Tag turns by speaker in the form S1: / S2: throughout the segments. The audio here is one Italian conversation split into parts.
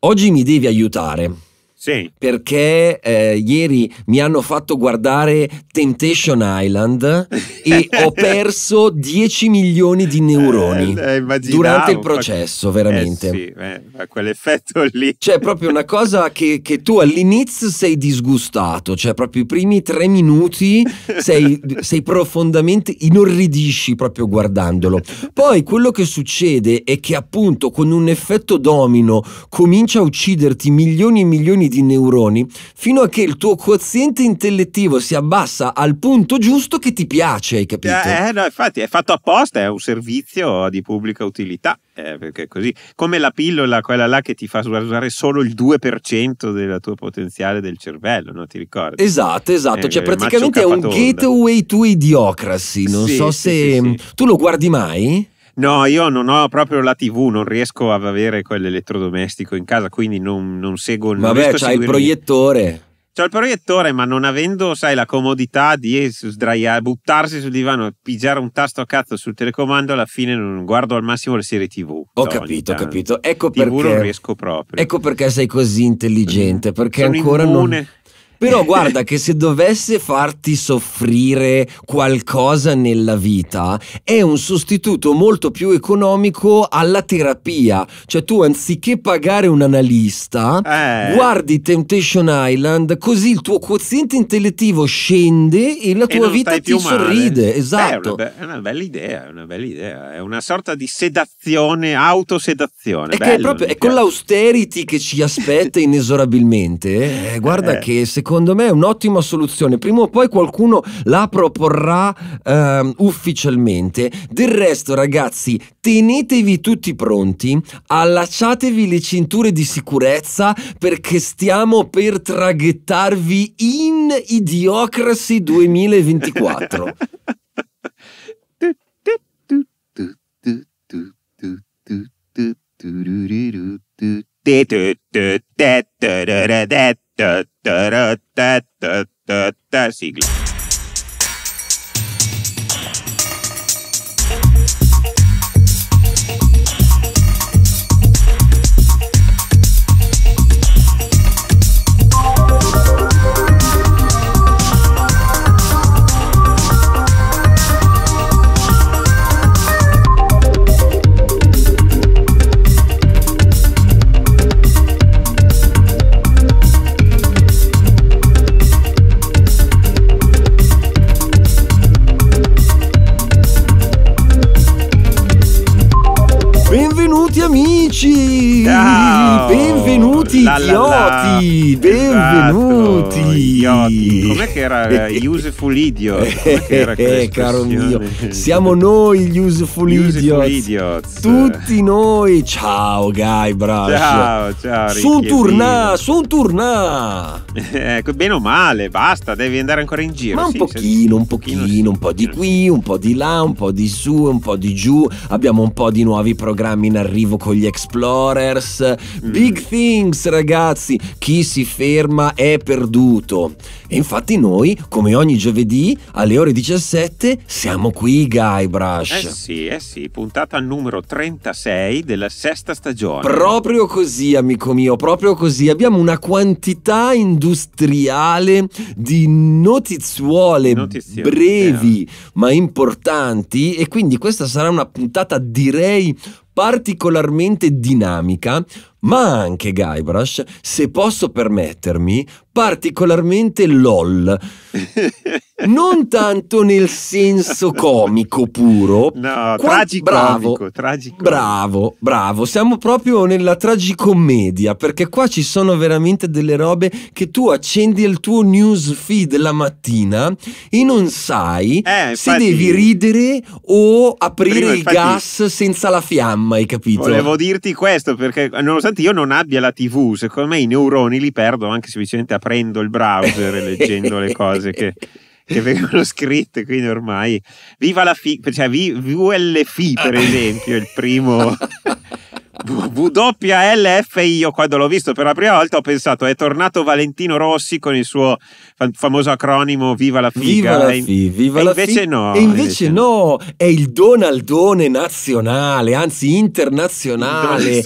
S1: Oggi mi devi aiutare. Sì. Perché eh, ieri mi hanno fatto guardare Temptation Island e ho perso 10 milioni di eh, neuroni eh, eh durante il processo, veramente. Eh sì, eh, quell'effetto lì. C'è cioè, proprio una cosa che, che, tu all'inizio sei disgustato, cioè proprio i primi tre minuti sei, sei profondamente inorridisci proprio guardandolo. Poi quello che succede è che appunto con un effetto domino comincia a ucciderti milioni e milioni di di neuroni fino a che il tuo quoziente intellettivo si abbassa al punto giusto che ti piace, hai capito? Eh,
S2: eh, no, infatti è fatto apposta, è un servizio di pubblica utilità. Eh, perché così, come la pillola, quella là che ti fa usare solo il 2% del tuo potenziale del cervello, no? ti ricordi? Esatto, esatto, eh, cioè praticamente è un gateway
S1: to idiocracy, non sì, so se sì, sì, tu lo guardi
S2: mai? No, io non ho proprio la TV, non riesco ad avere quell'elettrodomestico in casa, quindi non, non seguo il Vabbè, c'hai il proiettore. C'ho il proiettore, ma non avendo, sai, la comodità di sdraiare, buttarsi sul divano, e pigiare un tasto a cazzo sul telecomando, alla fine non guardo al massimo le serie TV. Ho no, capito, ho capito. Ecco TV perché non riesco proprio.
S1: Ecco perché sei così intelligente, perché Sono ancora immune. non però guarda che se dovesse farti soffrire qualcosa nella vita, è un sostituto molto più economico alla terapia. Cioè tu anziché pagare un analista, eh. guardi Temptation Island, così il tuo quoziente intellettivo scende e la tua e vita ti sorride. Male. Eh, esatto. Beh,
S2: è, una be- è, una bella idea, è una bella idea. È una sorta di sedazione, autosedazione. È, bello, è proprio, è con l'austerity
S1: che ci aspetta inesorabilmente. Eh, guarda eh. che secondo secondo me è un'ottima soluzione. Prima o poi qualcuno la proporrà eh, ufficialmente. Del resto, ragazzi, tenetevi tutti pronti, allacciatevi le cinture di sicurezza perché stiamo per traghettarvi in Idiocracy 2024.
S2: sigla.
S1: Curti! Ah! Benvenuti, la, la, idioti! Benvenuti!
S2: Esatto, Com'è che era eh, Useful Idiot? Eh, caro mio,
S1: siamo noi gli Useful, useful idiots.
S2: idiots. Tutti noi! Ciao, Guy Brush! Ciao, ciao! Su tournà, su tournà! Ecco, bene o male, basta, devi andare
S1: ancora in giro. Ma un sì, pochino, un pochino, sì. un po' di qui, un po' di là, un po' di su, un po' di giù. Abbiamo un po' di nuovi programmi in arrivo con gli Explorers. Mm. Big Things ragazzi, chi si ferma è perduto. E infatti noi, come ogni giovedì, alle ore 17, siamo qui, Guybrush. Eh
S2: sì, eh sì, puntata numero 36 della sesta stagione.
S1: Proprio così, amico mio, proprio così. Abbiamo una quantità industriale di notizuole Notizioni, brevi eh. ma importanti e quindi questa sarà una puntata direi particolarmente dinamica ma anche Guybrush, se posso permettermi, particolarmente LOL. Non tanto nel senso comico puro. No, tragico. Bravo,
S2: tragicomico. bravo,
S1: bravo. Siamo proprio nella tragicommedia, perché qua ci sono veramente delle robe che tu accendi il tuo news feed la
S2: mattina e non sai eh, se devi
S1: ridere o aprire prima, il gas
S2: senza la fiamma, hai capito? Volevo dirti questo, perché non lo nonostante nonostante io non abbia la TV, secondo me i neuroni li perdo anche semplicemente aprendo il browser e leggendo le cose che, che vengono scritte, quindi ormai viva la FI, cioè v, per ah. esempio, il primo WLFI, io quando l'ho visto per la prima volta ho pensato è tornato Valentino Rossi con il suo famoso acronimo Viva la figa. Viva la fi, viva e la invece fi. no. E invece, invece no, è il Donaldone
S1: nazionale, anzi internazionale,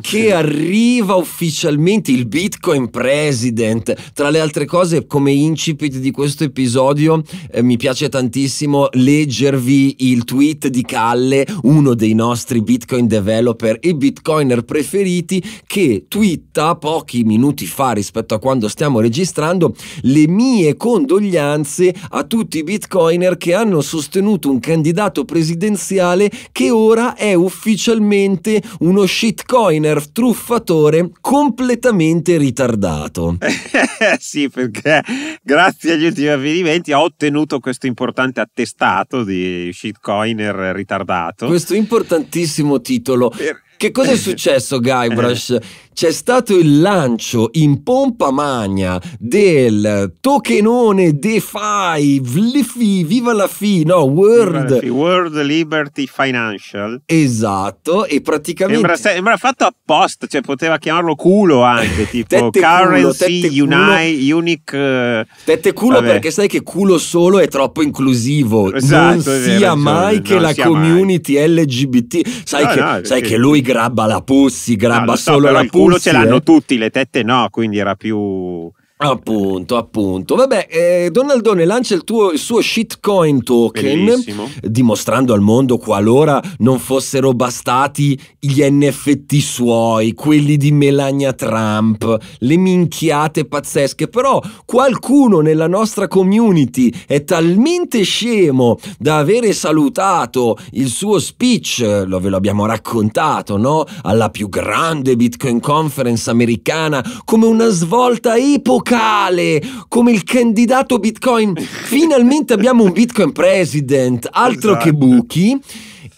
S1: che arriva ufficialmente il Bitcoin President. Tra le altre cose, come incipit di questo episodio, eh, mi piace tantissimo leggervi il tweet di Calle, uno dei nostri Bitcoin developer e bitcoiner preferiti che twitta pochi minuti fa rispetto a quando stiamo registrando le mie condoglianze a tutti i bitcoiner che hanno sostenuto un candidato presidenziale che ora è ufficialmente uno shitcoiner truffatore completamente ritardato.
S2: sì, perché grazie agli ultimi avvenimenti ha ottenuto questo importante attestato di shitcoiner ritardato. Questo importantissimo titolo. Per che cosa è eh. successo, Guybrush? Eh. C'è
S1: stato il lancio in pompa magna del tokenone
S2: DeFi, VLFI, viva la FI, no, World. FI, World Liberty Financial. Esatto, e praticamente... Sembra, sembra fatto apposta, cioè poteva chiamarlo culo anche, tipo tette Currency culo, tette Unite, culo. Unique... Eh, tette culo vabbè. perché
S1: sai che culo solo è troppo inclusivo, esatto, non sia ragione, cioè, mai che la community mai. LGBT, sai, no, che, no, sai che lui grabba la pussy, grabba no, solo so, la pussy. Il culo ce l'hanno eh.
S2: tutti, le tette no, quindi era più Appunto, appunto. Vabbè, eh,
S1: Donaldone lancia il, tuo, il, suo shitcoin token, Bellissimo. dimostrando al mondo qualora non fossero bastati gli NFT suoi, quelli di Melania Trump, le minchiate pazzesche. Però qualcuno nella nostra community è talmente scemo da avere salutato il suo speech, lo ve lo abbiamo raccontato, no? Alla più grande Bitcoin conference americana, come una svolta epocale locale come il candidato Bitcoin. Finalmente abbiamo un Bitcoin president, altro esatto. che buchi.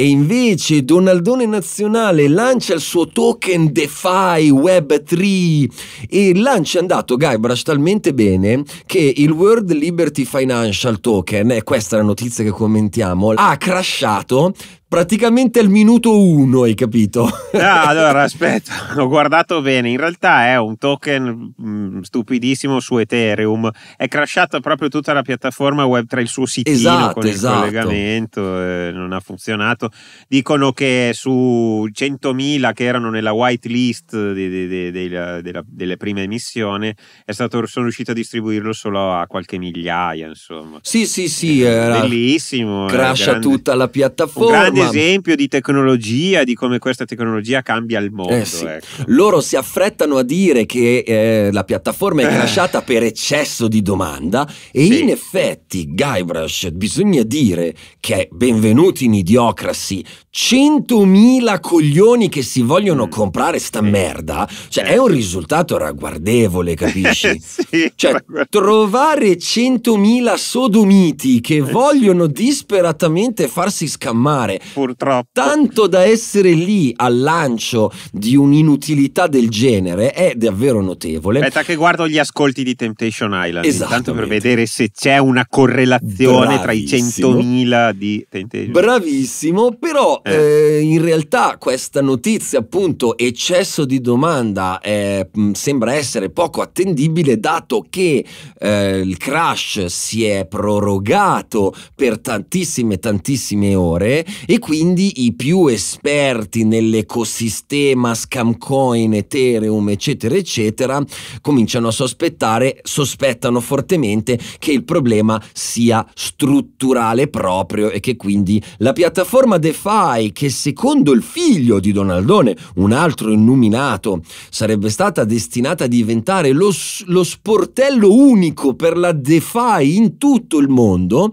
S1: E invece Donaldone Nazionale lancia il suo token DeFi Web3 e il lancio è andato Guybrush talmente bene che il World Liberty Financial Token, eh, è questa la notizia che commentiamo, ha crashato praticamente al minuto 1, hai capito?
S2: No, ah, allora aspetta, ho guardato bene, in realtà è un token mh, mm, stupidissimo su Ethereum, è crashata proprio tutta la piattaforma web tra il suo sito esatto, con esatto. collegamento, eh, non ha funzionato. Dicono che su 100.000 che erano nella whitelist delle prime emissioni sono riuscito a distribuirlo solo a qualche migliaia, insomma. Sì, sì, sì, eh, era bellissimo, eh, crasha tutta la piattaforma grande esempio di tecnologia, di come questa tecnologia cambia il eh mondo. Eh sì. ecco. Loro si affrettano
S1: a dire che eh, la piattaforma è eh. crashata per eccesso di domanda e sì. in effetti, Guybrush, bisogna dire che benvenuti in Idiocracy, 100.000 coglioni che si vogliono mm. comprare sta mm. merda, cioè è eh. un risultato ragguardevole, capisci? sì, cioè, ma... trovare 100.000 sodomiti che vogliono disperatamente farsi scammare Purtroppo. Tanto da essere lì al lancio di un'inutilità del genere
S2: è davvero notevole. Aspetta che guardo gli ascolti di Temptation Island, intanto per vedere se c'è una correlazione Bravissimo. tra i 100.000 di Temptation Bravissimo, però
S1: eh. Eh, in realtà questa notizia appunto eccesso di domanda eh, sembra essere poco attendibile dato che eh, il crash si è prorogato per tantissime tantissime ore e quindi i più esperti nell'ecosistema scam coin, ethereum eccetera eccetera cominciano a sospettare, sospettano fortemente che il problema sia strutturale proprio e che quindi la piattaforma DeFi che secondo il figlio di Donaldone, un altro innominato, sarebbe stata destinata a diventare lo, lo sportello unico per la DeFi in tutto il mondo,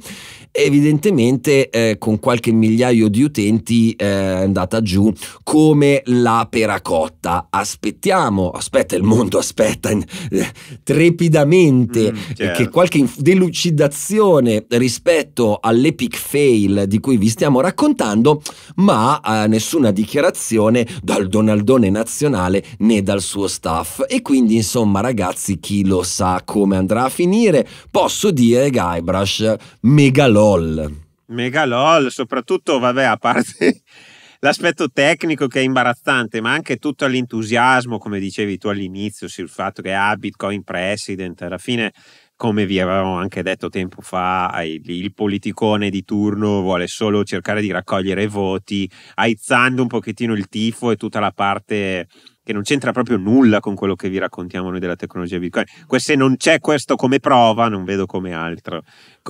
S1: evidentemente eh, con qualche migliaio di utenti eh, è andata giù come la peracotta. Aspettiamo, aspetta il mondo, aspetta eh, trepidamente mm, certo. che qualche inf- delucidazione rispetto all'epic fail di cui vi stiamo raccontando, ma eh, nessuna dichiarazione dal Donaldone nazionale né dal suo staff. E quindi insomma ragazzi chi lo sa come andrà a finire, posso dire Guybrush megalò LOL.
S2: Mega LOL, soprattutto, vabbè, a parte l'aspetto tecnico che è imbarazzante, ma anche tutto l'entusiasmo, come dicevi tu all'inizio, sul fatto che ha ah, Bitcoin President, alla fine, come vi avevamo anche detto tempo fa, il politicone di turno vuole solo cercare di raccogliere voti, aizzando un pochettino il tifo e tutta la parte che non c'entra proprio nulla con quello che vi raccontiamo noi della tecnologia Bitcoin. Se non c'è questo come prova, non vedo come altro,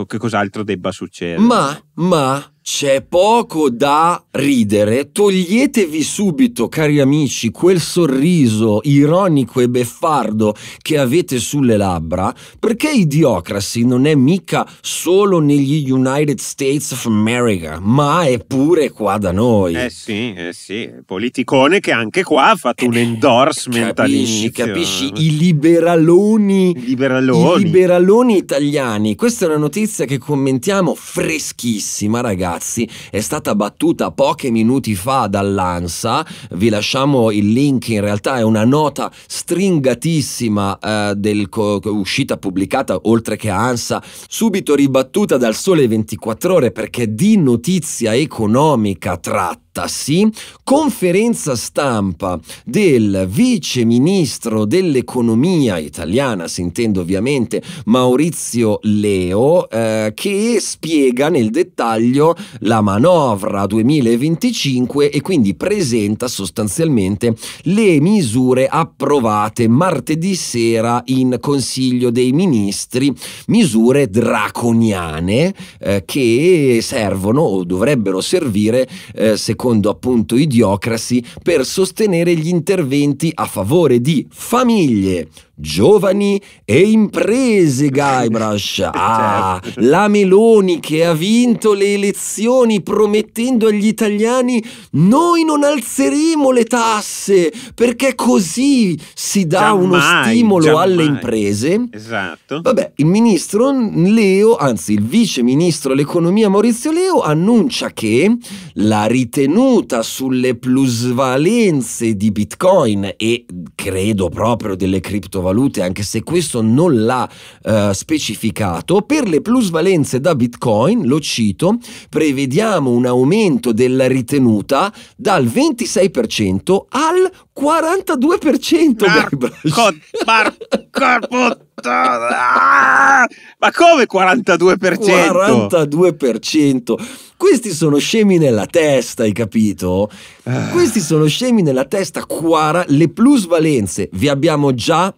S2: che cos'altro debba succedere. Ma, ma c'è poco da
S1: ridere, toglietevi subito, cari amici, quel sorriso ironico e beffardo che avete sulle labbra, perché Idiocracy non è mica solo negli United States of America, ma è pure qua da noi.
S2: Eh sì, eh sì, politicone che anche qua ha fatto eh, un endorsement capisci, Capisci,
S1: i liberaloni, liberaloni. i liberaloni italiani, questa è una notizia che commentiamo freschissima, ragazzi Cazzi è stata battuta pochi minuti fa dall'ANSA, vi lasciamo il link, in realtà è una nota stringatissima eh, del uscita pubblicata oltre che a ANSA, subito ribattuta dal sole 24 ore perché di notizia economica tratta trattasi conferenza stampa del vice ministro dell'economia italiana, sentendo ovviamente Maurizio Leo, eh, che spiega nel dettaglio la manovra 2025 e quindi presenta sostanzialmente le misure approvate martedì sera in Consiglio dei Ministri, misure draconiane eh, che servono o dovrebbero servire eh, secondo secondo appunto Idiocracy, per sostenere gli interventi a favore di famiglie, giovani e imprese Guybrush. Certo, ah, certo. la Meloni che ha vinto le elezioni promettendo agli italiani noi non alzeremo le tasse perché così si dà giammai, uno stimolo giammai. alle imprese.
S2: Esatto.
S1: Vabbè, il ministro Leo, anzi il vice ministro dell'economia Maurizio Leo annuncia che la ritenuta sulle plusvalenze di Bitcoin e credo proprio delle criptovalute criptovalute, anche se questo non l'ha eh, specificato. Per le plusvalenze da Bitcoin, lo cito, prevediamo un aumento della ritenuta dal 26% al 42%. Marco, Marco puttana! Ma come 42%? 42%. Questi sono scemi nella testa, hai capito? Ah. Questi sono scemi nella testa. Quara, le plusvalenze, vi abbiamo già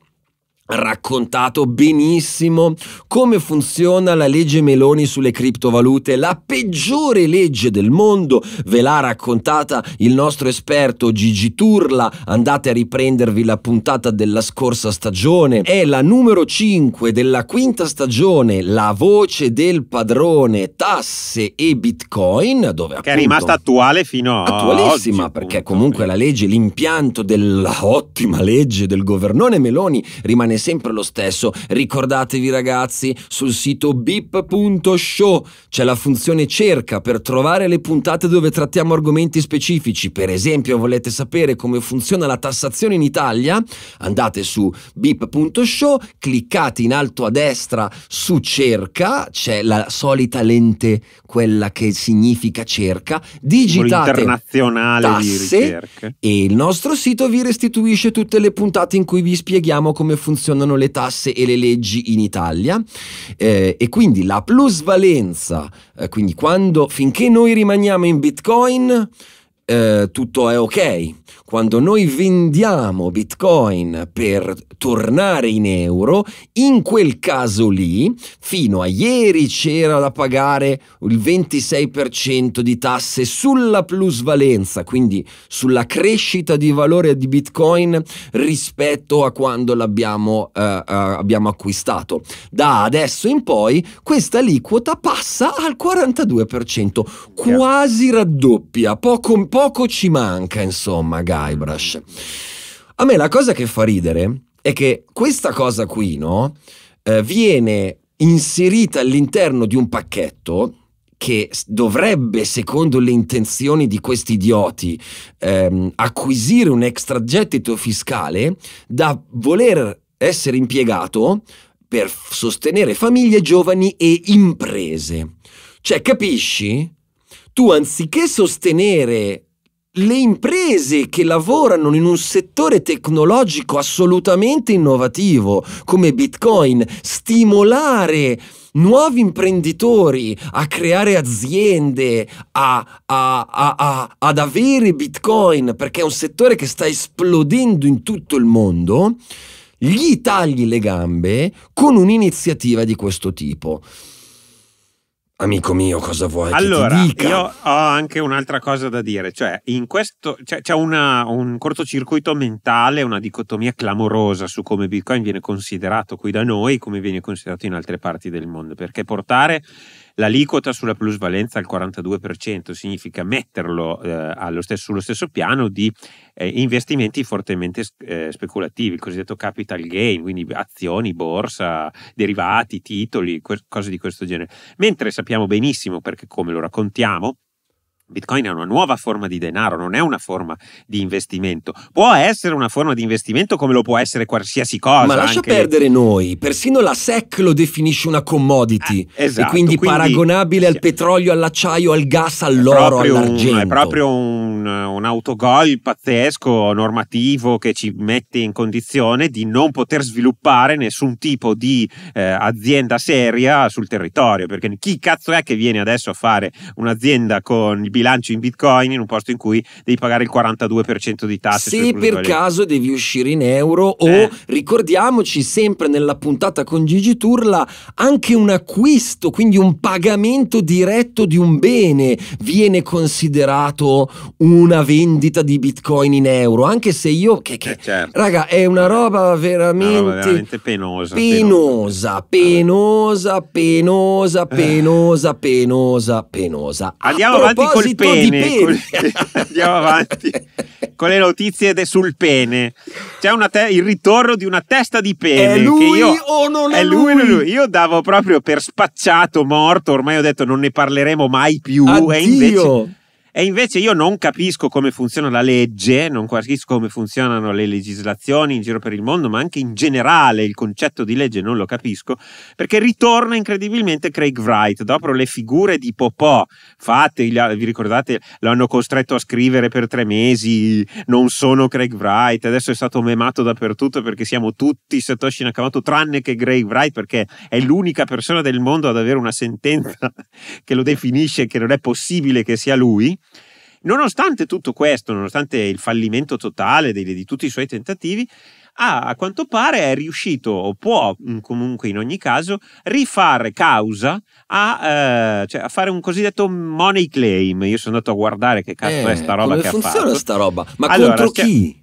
S1: raccontato benissimo come funziona la legge Meloni sulle criptovalute, la peggiore legge del mondo, ve l'ha raccontata il nostro esperto Gigi Turla, andate a riprendervi la puntata della scorsa stagione, è la numero 5 della quinta stagione, la voce del padrone, tasse e bitcoin, dove appunto, che è rimasta attuale fino a attualissima oggi, perché appunto, comunque la legge, l'impianto dell'ottima legge del governone Meloni rimane è sempre lo stesso. Ricordatevi ragazzi, sul sito bip.show c'è la funzione cerca per trovare le puntate dove trattiamo argomenti specifici. Per esempio, volete sapere come funziona la tassazione in Italia? Andate su bip.show, cliccate in alto a destra su cerca, c'è la solita lente, quella che significa cerca, digitate internazionale tasse, e il nostro sito vi restituisce tutte le puntate in cui vi spieghiamo come funziona funzionano le tasse e le leggi in Italia eh, e quindi la plusvalenza, eh, quindi quando, finché noi rimaniamo in Bitcoin, eh, tutto è ok quando noi vendiamo bitcoin per tornare in euro, in quel caso lì, fino a ieri c'era da pagare il 26% di tasse sulla plusvalenza, quindi sulla crescita di valore di bitcoin rispetto a quando l'abbiamo eh, eh abbiamo acquistato. Da adesso in poi questa aliquota passa al 42%, quasi raddoppia, poco, poco ci manca insomma, guys. Guybrush. A me la cosa che fa ridere è che questa cosa qui, no, eh, viene inserita all'interno di un pacchetto che dovrebbe, secondo le intenzioni di questi idioti, ehm, acquisire un extragettito fiscale da voler essere impiegato per sostenere famiglie, giovani e imprese. Cioè, capisci? Tu anziché sostenere le imprese che lavorano in un settore tecnologico assolutamente innovativo come Bitcoin, stimolare nuovi imprenditori a creare aziende, a, a, a, ad avere Bitcoin, perché è un settore che sta esplodendo in tutto il mondo, gli tagli le gambe con un'iniziativa di questo tipo.
S2: Amico mio, cosa vuoi allora, io ho anche un'altra cosa da dire, cioè in questo c'è, cioè, c'è una, un cortocircuito mentale, una dicotomia clamorosa su come Bitcoin viene considerato qui da noi, come viene considerato in altre parti del mondo, perché portare L'aliquota sulla plusvalenza al 42% significa metterlo eh, stesso, sullo stesso piano di eh, investimenti fortemente eh, speculativi, il cosiddetto capital gain, quindi azioni, borsa, derivati, titoli, que- cose di questo genere. Mentre sappiamo benissimo, perché come lo raccontiamo, Bitcoin è una nuova forma di denaro, non è una forma di investimento. Può essere una forma di investimento come lo può essere qualsiasi cosa. Ma lascia anche... perdere noi,
S1: persino la SEC lo definisce una commodity. Eh, esatto, e quindi, quindi paragonabile sì. al petrolio, all'acciaio, al gas, all'oro, all'argento. Un, è proprio
S2: un, un autogol pazzesco, normativo, che ci mette in condizione di non poter sviluppare nessun tipo di eh, azienda seria sul territorio. Perché chi cazzo è che viene adesso a fare un'azienda con il bilancio in bitcoin in un posto in cui devi pagare il 42% di tasse. Se cioè per caso devi uscire in
S1: euro eh. o ricordiamoci sempre nella puntata con Gigi Turla anche un acquisto, quindi un pagamento diretto di un bene viene considerato una vendita di bitcoin in euro, anche se io che, che eh certo. raga è una roba veramente, una roba veramente
S2: penosa, penosa,
S1: penosa, penosa,
S2: penosa,
S1: eh. penosa, penosa. penosa. Andiamo avanti con sul pene.
S2: pene. Andiamo avanti con le notizie de, sul pene. C'è te- il ritorno di una testa di pene. È lui io, o non è, è lui? lui? lui? Io davo proprio per spacciato, morto. Ormai ho detto non ne parleremo mai più. Addio. E invece e invece io non capisco come funziona la legge, non capisco come funzionano le legislazioni in giro per il mondo, ma anche in generale il concetto di legge non lo capisco, perché ritorna incredibilmente Craig Wright, dopo le figure di Popò fatte, vi ricordate, l'hanno costretto a scrivere per tre mesi, non sono Craig Wright, adesso è stato memato dappertutto perché siamo tutti Satoshi Nakamoto, tranne che Craig Wright, perché è l'unica persona del mondo ad avere una sentenza che lo definisce che non è possibile che sia lui. Nonostante tutto questo, nonostante il fallimento totale di, di tutti i suoi tentativi, ha, a quanto pare è riuscito o può mm, comunque in ogni caso rifare causa a, eh, cioè a fare un cosiddetto money claim. Io sono andato a guardare che cazzo eh, è sta roba che ha fatto. Come funziona sta roba? Ma allora, contro chi?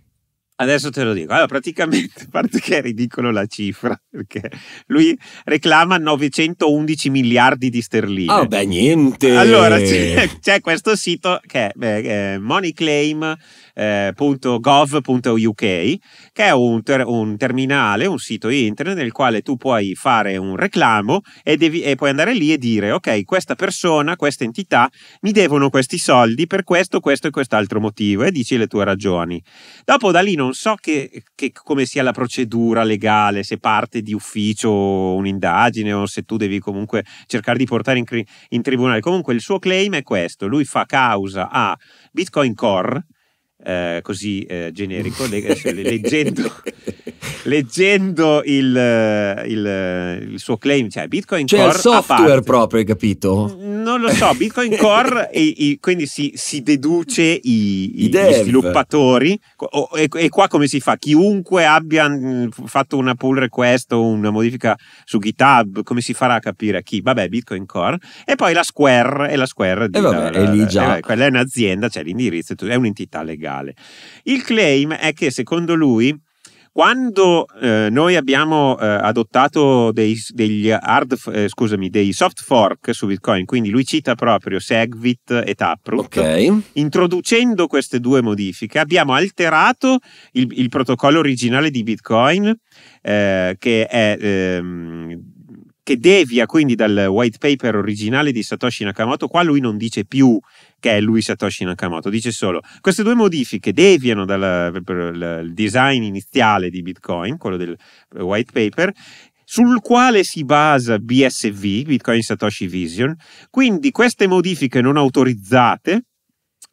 S2: Adesso te lo dico. Allora, praticamente, a parte che è ridicolo la cifra, perché lui reclama 911 miliardi di sterline. Ah, oh, beh, niente. Allora, c'è, c'è, questo sito che è, è moneyclaim.gov.uk, eh, che è un, ter- un, terminale, un sito internet nel quale tu puoi fare un reclamo e, devi, e puoi andare lì e dire, ok, questa persona, questa entità mi devono questi soldi per questo, questo e quest'altro motivo e dici le tue ragioni. Dopo da lì non non so che, che, come sia la procedura legale, se parte di ufficio un'indagine o se tu devi comunque cercare di portare in, in tribunale. Comunque il suo claim è questo, lui fa causa a Bitcoin Core, eh, così eh, generico, leggendo leggendo il, eh, il, eh, il, suo claim, cioè Bitcoin cioè Core. Cioè il software proprio,
S1: hai capito?
S2: Non lo so, Bitcoin Core, e, e quindi si, si, deduce i, I, gli sviluppatori. E, e, qua come si fa? Chiunque abbia mm, fatto una pull request o una modifica su GitHub, come si farà a capire a chi? Vabbè, Bitcoin Core. E poi la Square, e la Square di, vabbè, la, la, la, quella è un'azienda, cioè l'indirizzo, è un'entità legale. Il claim è che secondo lui quando eh, noi abbiamo eh, adottato dei, hard, eh, scusami, dei, soft fork su Bitcoin, quindi lui cita proprio Segwit e Taproot, okay. introducendo queste due modifiche abbiamo alterato il, il protocollo originale di Bitcoin eh, che è... Ehm, che devia quindi dal white paper originale di Satoshi Nakamoto, qua lui non dice più che è lui Satoshi Nakamoto. Dice solo: queste due modifiche deviano dal design iniziale di Bitcoin, quello del white paper, sul quale si basa BSV, Bitcoin Satoshi Vision. Quindi queste modifiche non autorizzate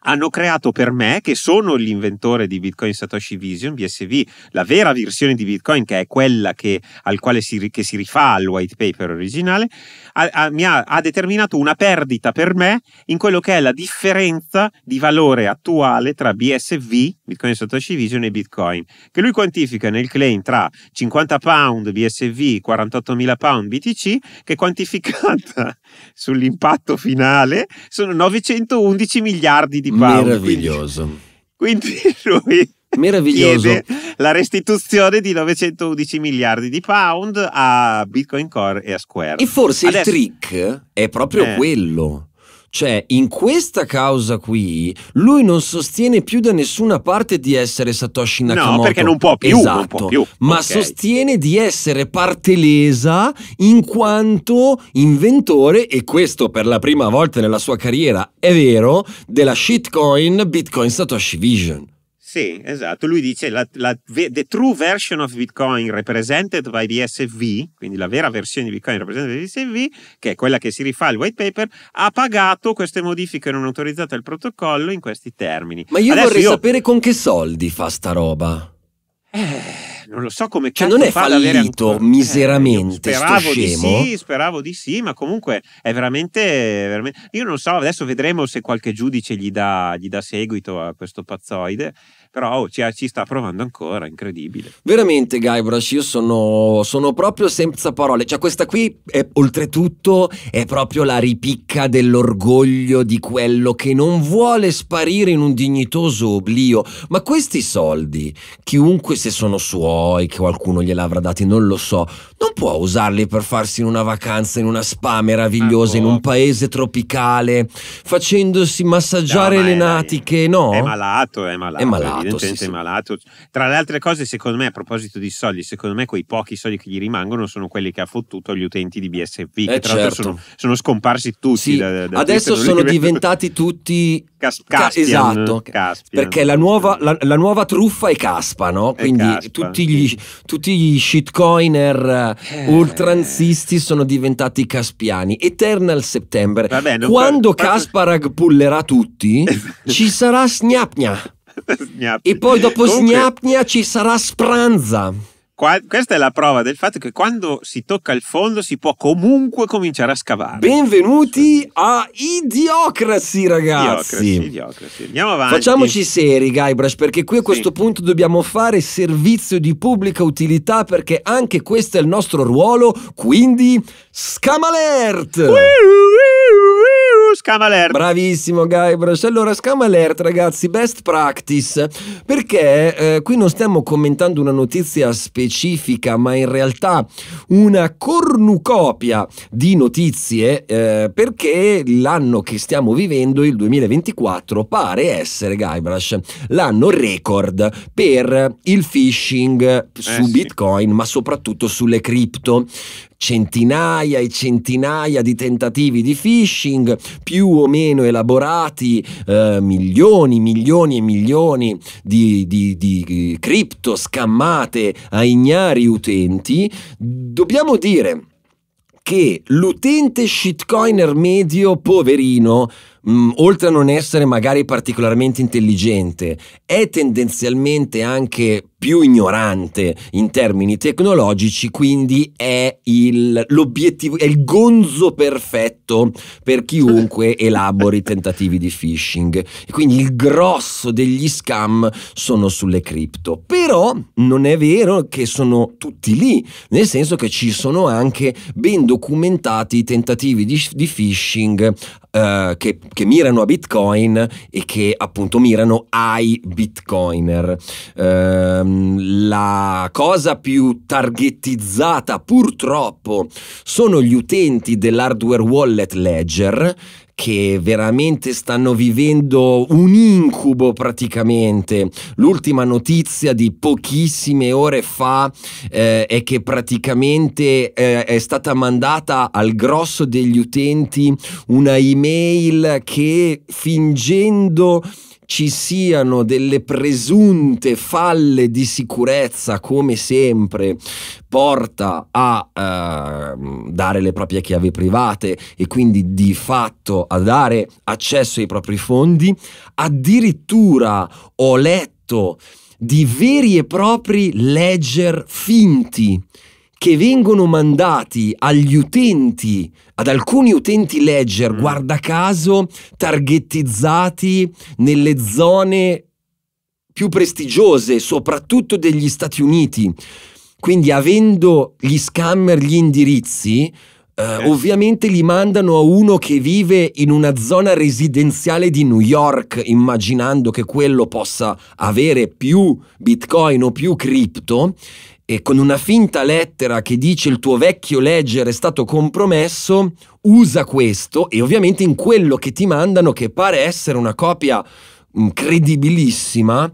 S2: hanno creato per me, che sono l'inventore di Bitcoin Satoshi Vision, BSV, la vera versione di Bitcoin, che è quella che, al quale si, che si rifà al white paper originale, ha, ha, mi ha, ha determinato una perdita per me in quello che è la differenza di valore attuale tra BSV, Bitcoin Satoshi Vision e Bitcoin, che lui quantifica nel claim tra 50 pound BSV, 48.000 pound BTC, che quantificata sull'impatto finale sono 911 miliardi di pound. Meraviglioso. quindi, quindi lui Meraviglioso. la restituzione di 911 miliardi di pound a Bitcoin Core e a Square. E forse Adesso... il trick
S1: è proprio eh. quello. Cioè, in questa causa qui, lui non sostiene più da nessuna parte di essere Satoshi Nakamoto. No, perché non può più. Esatto, non può esatto. più. ma okay. sostiene di essere parte lesa in quanto inventore, e questo per la prima volta nella sua carriera, è vero, della shitcoin Bitcoin Satoshi Vision.
S2: Sì, esatto. Lui dice la, la, the true version of Bitcoin represented by the SV, quindi la vera versione di Bitcoin rappresentata by SV, che è quella che si rifà al white paper, ha pagato queste modifiche non autorizzate al protocollo in questi termini. Ma io Adesso vorrei io... sapere
S1: con che soldi fa sta roba.
S2: Eh non lo so come cioè non è fallito
S1: eh, miseramente eh, speravo di sì
S2: speravo di sì ma comunque è veramente, veramente, io non so adesso vedremo se qualche giudice gli dà, gli dà seguito a questo pazzoide però oh, ci, ci sta provando ancora, incredibile. Veramente Guybrush,
S1: io sono, sono, proprio senza parole, cioè questa qui è, oltretutto è proprio la ripicca dell'orgoglio di quello che non vuole sparire in un dignitoso oblio, ma questi soldi, chiunque se sono suoi, che qualcuno gliel'avrà dati, non lo so, non può usarli per farsi in una vacanza in una spa meravigliosa,
S2: ah, in un ecco. paese tropicale, facendosi massaggiare no, le è, natiche, no? È malato, è malato. È malato malato. Sì, sì. malato. Tra le altre cose, secondo me, a proposito di soldi, secondo me quei pochi soldi che gli rimangono sono quelli che ha fottuto gli utenti di BSF, eh, che tra l'altro certo. sono, sono, scomparsi tutti. Sì. Da, da adesso sono
S1: diventati tutti... Cas- Caspian, esatto, Caspian. perché la nuova, la, la nuova, truffa è Caspa, no? Quindi caspa. Tutti, gli, tutti, gli, shitcoiner eh. ultranzisti sono diventati caspiani. Eternal September. Vabbè, Quando par- Kasparag pullerà tutti, ci sarà
S2: snapnia e poi dopo Snapnia ci sarà Spranza. Qua, questa è la prova del fatto che quando si tocca il fondo si può comunque cominciare a scavare.
S1: Benvenuti a Idiocracy, ragazzi. Idiocracy,
S2: idiocracy. Andiamo avanti.
S1: Facciamoci seri, Guybrush, perché qui a questo sì. punto dobbiamo fare servizio di pubblica utilità perché anche questo è il nostro ruolo, quindi Scamalert! Wee Scam Alert. Bravissimo Guybrush. Allora, Scam Alert, ragazzi, best practice. Perché eh, qui non stiamo commentando una notizia specifica, ma in realtà una cornucopia di notizie, eh, perché l'anno che stiamo vivendo, il 2024, pare essere, Guybrush, l'anno record per il phishing eh su sì. Bitcoin, ma soprattutto sulle cripto centinaia e centinaia di tentativi di phishing, più o meno elaborati, eh, milioni, milioni e milioni di, di, di eh, cripto scammate a ignari utenti, dobbiamo dire che l'utente shitcoiner medio poverino mh, mm, oltre a non essere magari particolarmente intelligente, è tendenzialmente anche più ignorante in termini tecnologici, quindi è il, l'obiettivo, è il gonzo perfetto per chiunque elabori tentativi di phishing. E quindi il grosso degli scam sono sulle cripto. Però non è vero che sono tutti lì, nel senso che ci sono anche ben documentati i tentativi di, di phishing eh, che che mirano a Bitcoin e che appunto mirano ai Bitcoiner. Ehm, la cosa più targettizzata purtroppo sono gli utenti dell'hardware wallet Ledger che veramente stanno vivendo un incubo praticamente. L'ultima notizia di pochissime ore fa eh, è che praticamente eh, è stata mandata al grosso degli utenti una email che fingendo ci siano delle presunte falle di sicurezza, come sempre, porta a eh, dare le proprie chiavi private e quindi di fatto a dare accesso ai propri fondi. Addirittura ho letto di veri e propri ledger finti che vengono mandati agli utenti, ad alcuni utenti ledger, mm. guarda caso, targettizzati nelle zone più prestigiose, soprattutto degli Stati Uniti. Quindi avendo gli scammer gli indirizzi, eh, ovviamente li mandano a uno che vive in una zona residenziale di New York, immaginando che quello possa avere più bitcoin o più cripto e con una finta lettera che dice il tuo vecchio leggere è stato compromesso, usa questo e ovviamente in quello che ti mandano, che pare essere una copia mm, credibilissima,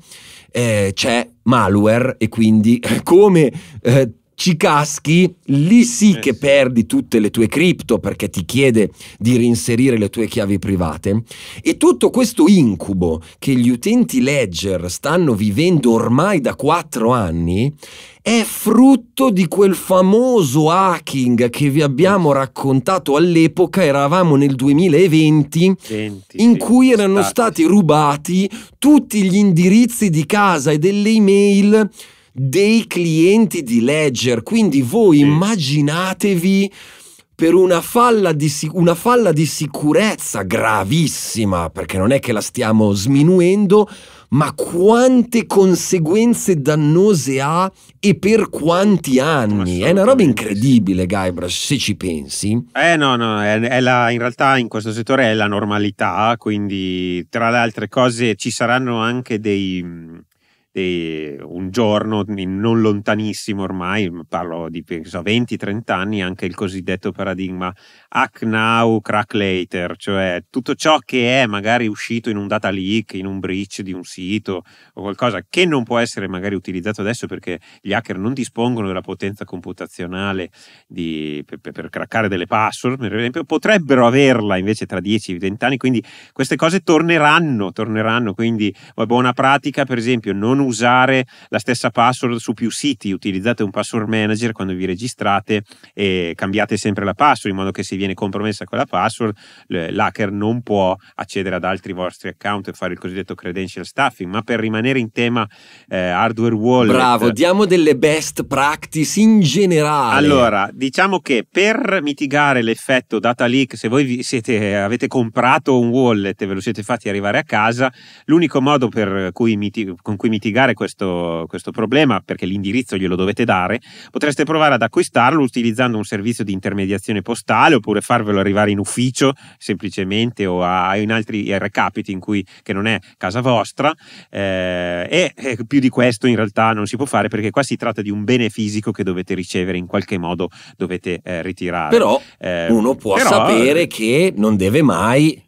S1: eh, c'è malware e quindi come eh, ci caschi, lì sì eh, che perdi tutte le tue cripto perché ti chiede di reinserire le tue chiavi private e tutto questo incubo che gli utenti ledger stanno vivendo ormai da quattro anni è frutto di quel famoso hacking che vi abbiamo raccontato all'epoca, eravamo nel 2020, 20, in cui erano stati. stati rubati tutti gli indirizzi di casa e delle email dei clienti di Ledger. Quindi voi immaginatevi per una falla, di, una falla di sicurezza gravissima, perché non è che la stiamo sminuendo, ma quante conseguenze dannose ha e per quanti anni? È una roba incredibile, Guybrush, se ci pensi.
S2: Eh no, no, è, è la, in realtà in questo settore è la normalità, quindi tra le altre cose ci saranno anche dei e un giorno, non lontanissimo ormai, parlo di 20-30 anni, anche il cosiddetto paradigma hack now, crack later, cioè tutto ciò che è magari uscito in un data leak, in un breach di un sito o qualcosa che non può essere magari utilizzato adesso perché gli hacker non dispongono della potenza computazionale di, per, per craccare delle password, per esempio, potrebbero averla invece tra 10-20 anni, quindi queste cose torneranno, torneranno, quindi buona pratica per esempio non usare la stessa password su più siti, utilizzate un password manager quando vi registrate e cambiate sempre la password in modo che se viene compromessa quella password l'hacker non può accedere ad altri vostri account e fare il cosiddetto credential stuffing, ma per rimanere in tema eh, hardware wallet. Bravo, eh, diamo delle best practice in generale. Allora, diciamo che per mitigare l'effetto data leak, se voi siete, avete comprato un wallet e ve lo siete fatti arrivare a casa, l'unico modo cui mitig- con cui mitigare mitigare questo, questo problema, perché l'indirizzo glielo dovete dare, potreste provare ad acquistarlo utilizzando un servizio di intermediazione postale oppure farvelo arrivare in ufficio semplicemente o a, in altri recapiti in cui che non è casa vostra. Eh, e, eh, più di questo in realtà non si può fare perché qua si tratta di un bene fisico che dovete ricevere, in qualche modo dovete eh, ritirare. Però eh, uno può però, sapere che non deve mai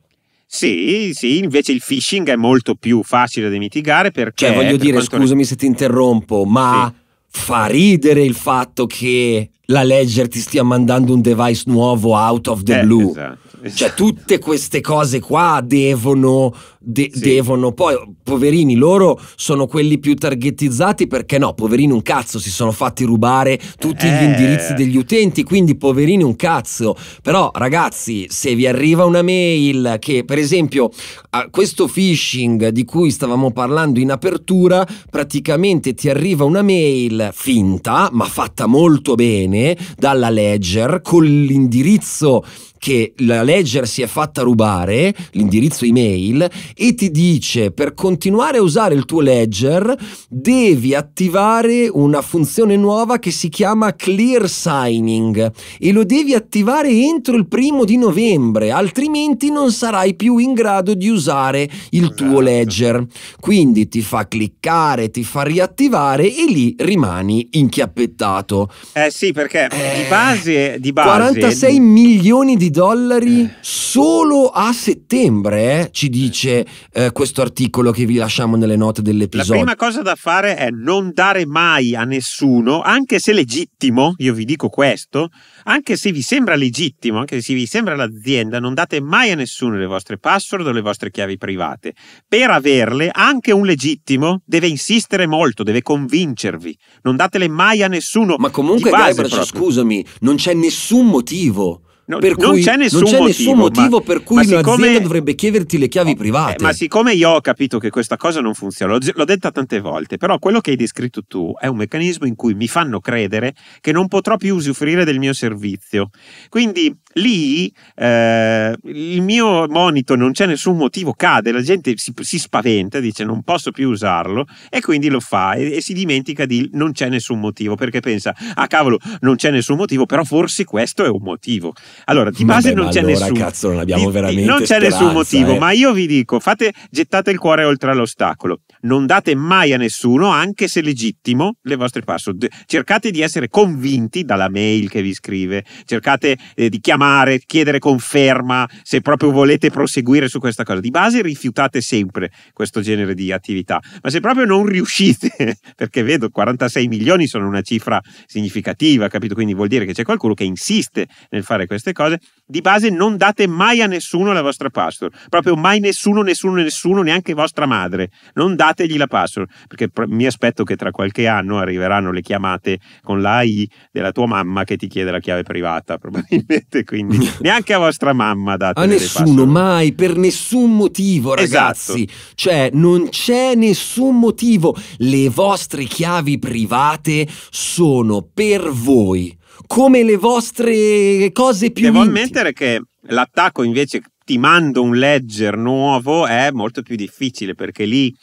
S2: sì, sì, invece il phishing è molto più facile da mitigare perché... Cioè, voglio per dire, scusami ne... se ti interrompo, ma sì. fa ridere il
S1: fatto che la Ledger ti stia mandando un device nuovo out of the eh, blue. Esatto. Cioè, tutte queste cose qua devono, de- sì. devono. Poi, poverini, loro sono quelli più targetizzati perché no, poverini un cazzo, si sono fatti rubare tutti eh. gli indirizzi degli utenti, quindi poverini un cazzo. Però, ragazzi, se vi arriva una mail che, per esempio, a questo phishing di cui stavamo parlando in apertura, praticamente ti arriva una mail finta, ma fatta molto bene, dalla Ledger, con l'indirizzo che la Ledger si è fatta rubare l'indirizzo email e ti dice per continuare a usare il tuo Ledger devi attivare una funzione nuova che si chiama Clear Signing e lo devi attivare entro il primo di novembre, altrimenti non sarai più in grado di usare il tuo Ledger. Quindi ti fa cliccare, ti fa riattivare e lì rimani inchiappettato.
S2: Eh sì, perché di eh, base, di base 46
S1: milioni di dollari eh. solo a settembre, eh, ci dice eh, questo articolo che vi lasciamo nelle note dell'episodio. La prima
S2: cosa da fare è non dare mai a nessuno, anche se legittimo, io vi dico questo, anche se vi sembra legittimo, anche se vi sembra l'azienda, non date mai a nessuno le vostre password o le vostre chiavi private. Per averle, anche un legittimo deve insistere molto, deve convincervi. Non datele mai a nessuno. Ma comunque, Gaibra, scusami, non c'è nessun motivo per non cui c'è nessun non c'è motivo, nessun motivo ma, per cui ma un'azienda siccome, dovrebbe chiederti le chiavi eh, private. Eh, ma siccome io ho capito che questa cosa non funziona, l'ho, l'ho detta tante volte, però quello che hai descritto tu è un meccanismo in cui mi fanno credere che non potrò più usufruire del mio servizio. Quindi lì eh, il mio monito non c'è nessun motivo, cade, la gente si, si, spaventa, dice non posso più usarlo e quindi lo fa e, e, si dimentica di non c'è nessun motivo perché pensa ah cavolo non c'è nessun motivo però forse questo è un motivo. Allora di base non c'è allora, nessun non abbiamo veramente nessun motivo, eh. ma io vi dico fate gettate il cuore oltre l'ostacolo, non date mai a nessuno anche se legittimo le vostre password. Cercate di essere convinti dalla mail che vi scrive, cercate eh, di chiamare chiamare, chiedere conferma se proprio volete proseguire su questa cosa. Di base rifiutate sempre questo genere di attività, ma se proprio non riuscite, perché vedo 46 milioni sono una cifra significativa, capito? Quindi vuol dire che c'è qualcuno che insiste nel fare queste cose, di base non date mai a nessuno la vostra password, proprio mai nessuno, nessuno, nessuno, neanche vostra madre, non dategli la password, perché mi aspetto che tra qualche anno arriveranno le chiamate con l'AI della tua mamma che ti chiede la chiave privata, probabilmente, quindi neanche a vostra mamma date. A nessuno,
S1: mai, per nessun motivo, esatto. ragazzi. Esatto. Cioè, non c'è nessun motivo, le vostre chiavi private sono per
S2: voi
S1: come le vostre cose più... Devo intime.
S2: ammettere che l'attacco invece ti mando un ledger nuovo è molto più difficile perché lì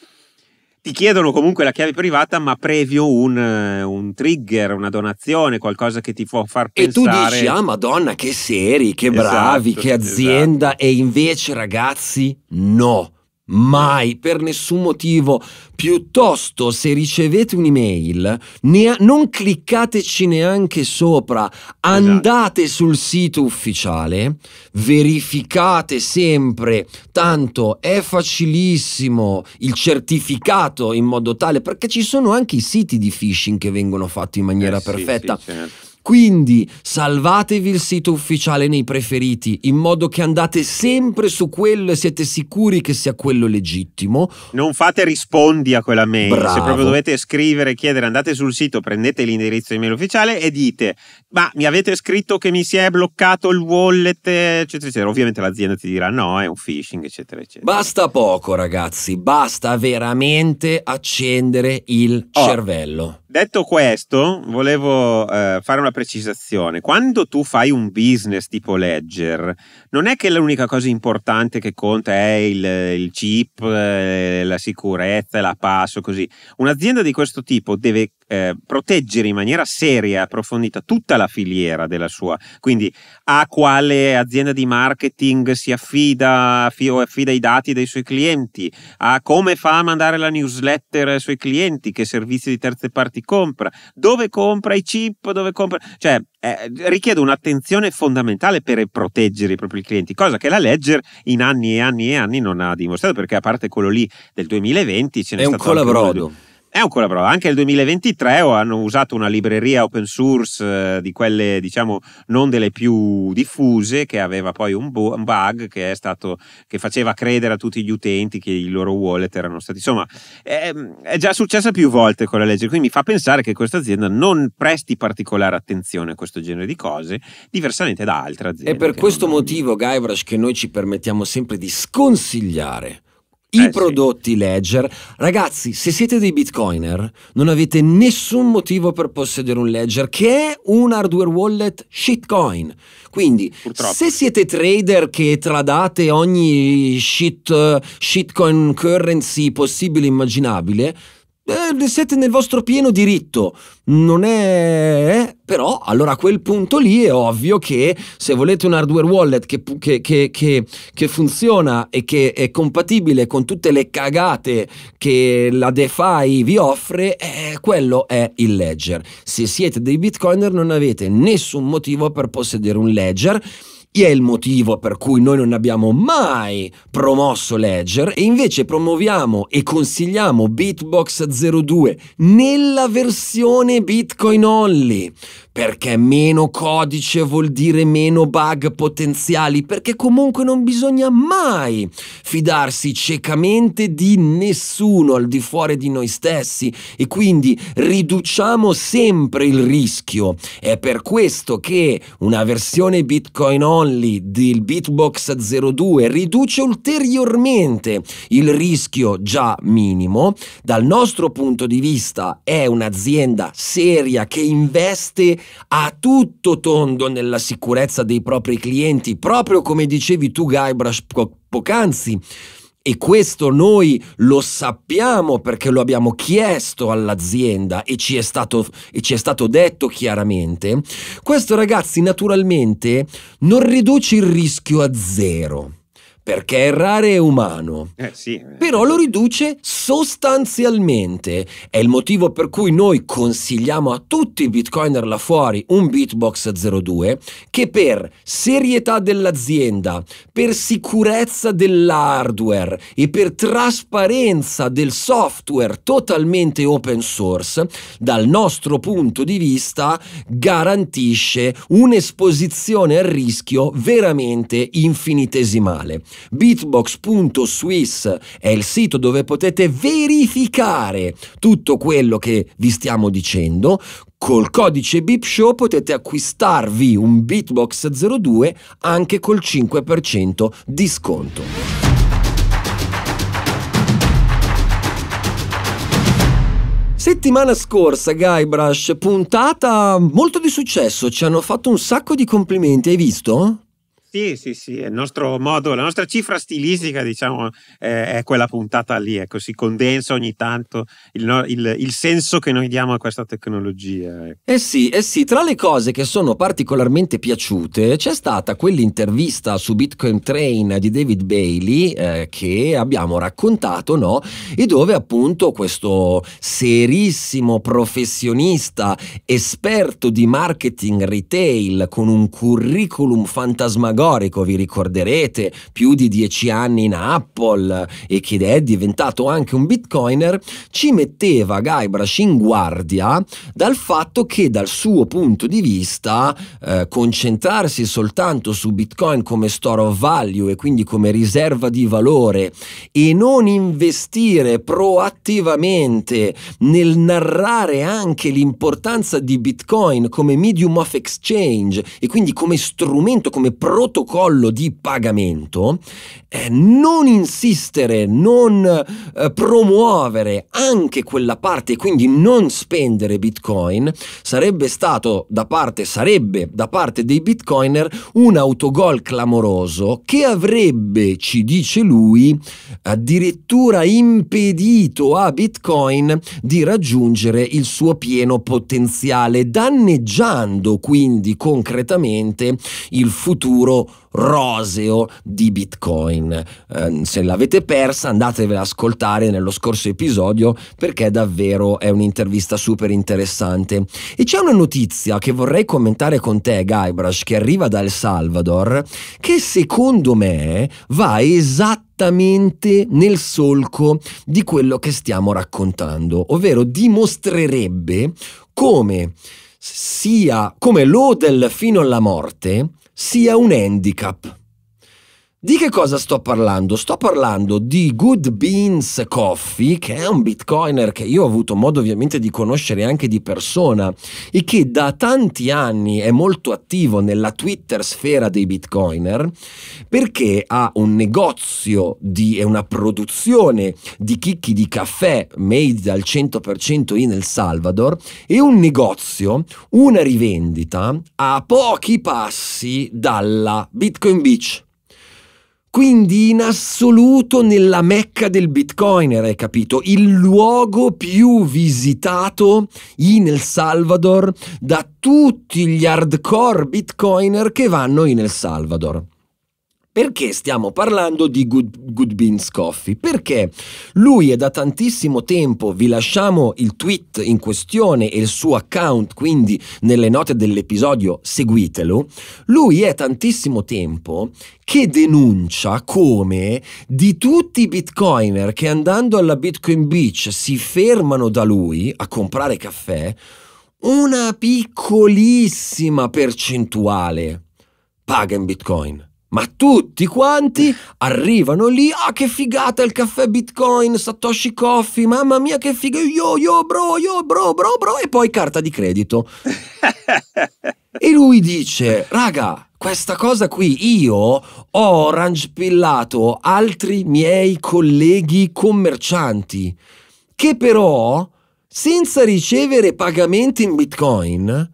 S2: ti chiedono comunque la chiave privata, ma previo un, eh, un, trigger, una donazione, qualcosa che ti può far pensare. E tu dici: Ah, Madonna, che seri, che bravi, esatto, che azienda!
S1: Esatto. E invece, ragazzi, no. Mai, per nessun motivo. Piuttosto, se ricevete un'email, ne non cliccateci neanche sopra. Esatto. Andate esatto. sul sito ufficiale, verificate sempre. Tanto è facilissimo il certificato in modo tale, perché ci sono anche i siti di phishing che vengono fatti in maniera eh, perfetta. Sì, sì, certo. Quindi salvatevi il sito ufficiale nei preferiti, in modo che andate sempre su quello e siete sicuri che sia quello legittimo. Non fate
S2: rispondi a quella mail. Bravo. Se proprio dovete scrivere, e chiedere, andate sul sito, prendete l'indirizzo email ufficiale e dite: Ma mi avete scritto che mi si è bloccato il wallet, eccetera, eccetera. Ovviamente l'azienda ti dirà: No, è un phishing, eccetera, eccetera.
S1: Basta poco, ragazzi. Basta veramente accendere il oh. cervello.
S2: Detto questo, volevo eh, fare una precisazione. Quando tu fai un business tipo Ledger, non è che l'unica cosa importante che conta è il, il chip, eh, la sicurezza, la passo, così. Un'azienda di questo tipo deve eh, proteggere in maniera seria e approfondita tutta la filiera della sua, quindi a quale azienda di marketing si affida o affida i dati dei suoi clienti, a come fa a mandare la newsletter ai suoi clienti, che servizi di terze parti compra, dove compra i chip, dove compra, cioè eh, richiede un'attenzione fondamentale per proteggere i propri clienti, cosa che la Ledger in anni e anni e anni non ha dimostrato, perché a parte quello lì del 2020 ce n'è è stato un colabrodo. Anche è ancora brava. Anche nel 2023 hanno usato una libreria open source eh, di quelle, diciamo, non delle più diffuse, che aveva poi un, bo- un bug che, stato, che, faceva credere a tutti gli utenti che i loro wallet erano stati. Insomma, è, ehm, è già successa più volte con la legge, quindi mi fa pensare che questa azienda non presti particolare attenzione a questo genere di cose, diversamente da altre aziende. È per questo motivo, Guybrush, che
S1: noi ci permettiamo sempre di sconsigliare eh, I eh prodotti sì. ledger, ragazzi, se siete dei bitcoiner, non avete nessun motivo per possedere un ledger che è un hardware wallet shitcoin. Quindi, Purtroppo. se siete trader che tradate ogni shit, shitcoin currency possibile e immaginabile, eh, siete nel vostro pieno diritto, non è... Eh? però allora a quel punto lì è ovvio che se volete un hardware wallet che, che, che, che funziona e che è compatibile con tutte le cagate che la DeFi vi offre, eh, quello è il ledger. Se siete dei bitcoiner non avete nessun motivo per possedere un ledger chi è il motivo per cui noi non abbiamo mai promosso Ledger e invece promuoviamo e consigliamo Bitbox 02 nella versione Bitcoin Only? Perché meno codice vuol dire meno bug potenziali, perché comunque non bisogna mai fidarsi ciecamente di nessuno al di fuori di noi stessi e quindi riduciamo sempre il rischio. È per questo che una versione Bitcoin only del Bitbox 02 riduce ulteriormente il rischio già minimo. Dal nostro punto di vista è un'azienda seria che investe a tutto tondo nella sicurezza dei propri clienti, proprio come dicevi tu Guybrush poc'anzi. E questo noi lo sappiamo perché lo abbiamo chiesto all'azienda e, e ci, è stato, detto chiaramente. Questo ragazzi naturalmente non riduce il rischio a zero perché errare è umano. Eh, sì. Eh. Però lo riduce sostanzialmente. È il motivo per cui noi consigliamo a tutti i bitcoiner là fuori un Bitbox 02 che per serietà dell'azienda, per sicurezza dell'hardware e per trasparenza del software totalmente open source, dal nostro punto di vista garantisce un'esposizione al rischio veramente infinitesimale. Beatbox.swiss è il sito dove potete verificare tutto quello che vi stiamo dicendo. Col codice BIPSHOW potete acquistarvi un Beatbox 02 anche col 5% di sconto. Settimana scorsa Guybrush, puntata molto di successo, ci hanno fatto un sacco di complimenti, hai visto?
S2: Sì, sì, sì, il nostro modo, la nostra cifra stilistica, diciamo, eh, è quella puntata lì, ecco, si condensa ogni tanto il, il, il senso che noi diamo a questa tecnologia. Ecco. Eh sì, eh sì,
S1: tra le cose che sono particolarmente piaciute c'è stata quell'intervista su Bitcoin Train di David Bailey eh, che abbiamo raccontato, no? E dove appunto questo serissimo professionista, esperto di marketing retail con un curriculum fantasmagorico pitagorico, vi ricorderete, più di dieci anni in Apple e che è diventato anche un bitcoiner, ci metteva Guybrush in guardia dal fatto che dal suo punto di vista eh, concentrarsi soltanto su bitcoin come store of value e quindi come riserva di valore e non investire proattivamente nel narrare anche l'importanza di bitcoin come medium of exchange e quindi come strumento, come prodotto protocollo di pagamento, eh, non insistere, non eh, promuovere anche quella parte, quindi non spendere Bitcoin, sarebbe stato da parte, sarebbe da parte dei Bitcoiner un autogol clamoroso che avrebbe, ci dice lui, addirittura impedito a Bitcoin di raggiungere il suo pieno potenziale, danneggiando quindi concretamente il futuro roseo di Bitcoin. Ehm, se l'avete persa andatevela ad ascoltare nello scorso episodio perché davvero è un'intervista super interessante. E c'è una notizia che vorrei commentare con te Guybrush che arriva da El Salvador che secondo me va esattamente nel solco di quello che stiamo raccontando, ovvero dimostrerebbe come sia come l'Odel fino alla morte sia un handicap. Di che cosa sto parlando? Sto parlando di Good Beans Coffee, che è un bitcoiner che io ho avuto modo ovviamente di conoscere anche di persona e che da tanti anni è molto attivo nella Twitter sfera dei bitcoiner perché ha un negozio e una produzione di chicchi di caffè made al 100% in El Salvador e un negozio, una rivendita a pochi passi dalla Bitcoin Beach. Quindi in assoluto nella mecca del bitcoiner, hai capito? Il luogo più visitato in El Salvador da tutti gli hardcore bitcoiner che vanno in El Salvador. Perché stiamo parlando di Good, Good Beans Coffee? Perché lui è da tantissimo tempo, vi lasciamo il tweet in questione e il suo account, quindi nelle note dell'episodio seguitelo, lui è tantissimo tempo che denuncia come di tutti i bitcoiner che andando alla Bitcoin Beach si fermano da lui a comprare caffè, una piccolissima percentuale paga in bitcoin. Ma tutti quanti arrivano lì, ah che figata il caffè Bitcoin, Satoshi Coffee, mamma mia che figa, yo yo bro, yo bro, bro bro, e poi carta di credito. e lui dice, raga, questa cosa qui io ho orange pillato altri miei colleghi commercianti, che però senza ricevere pagamenti in Bitcoin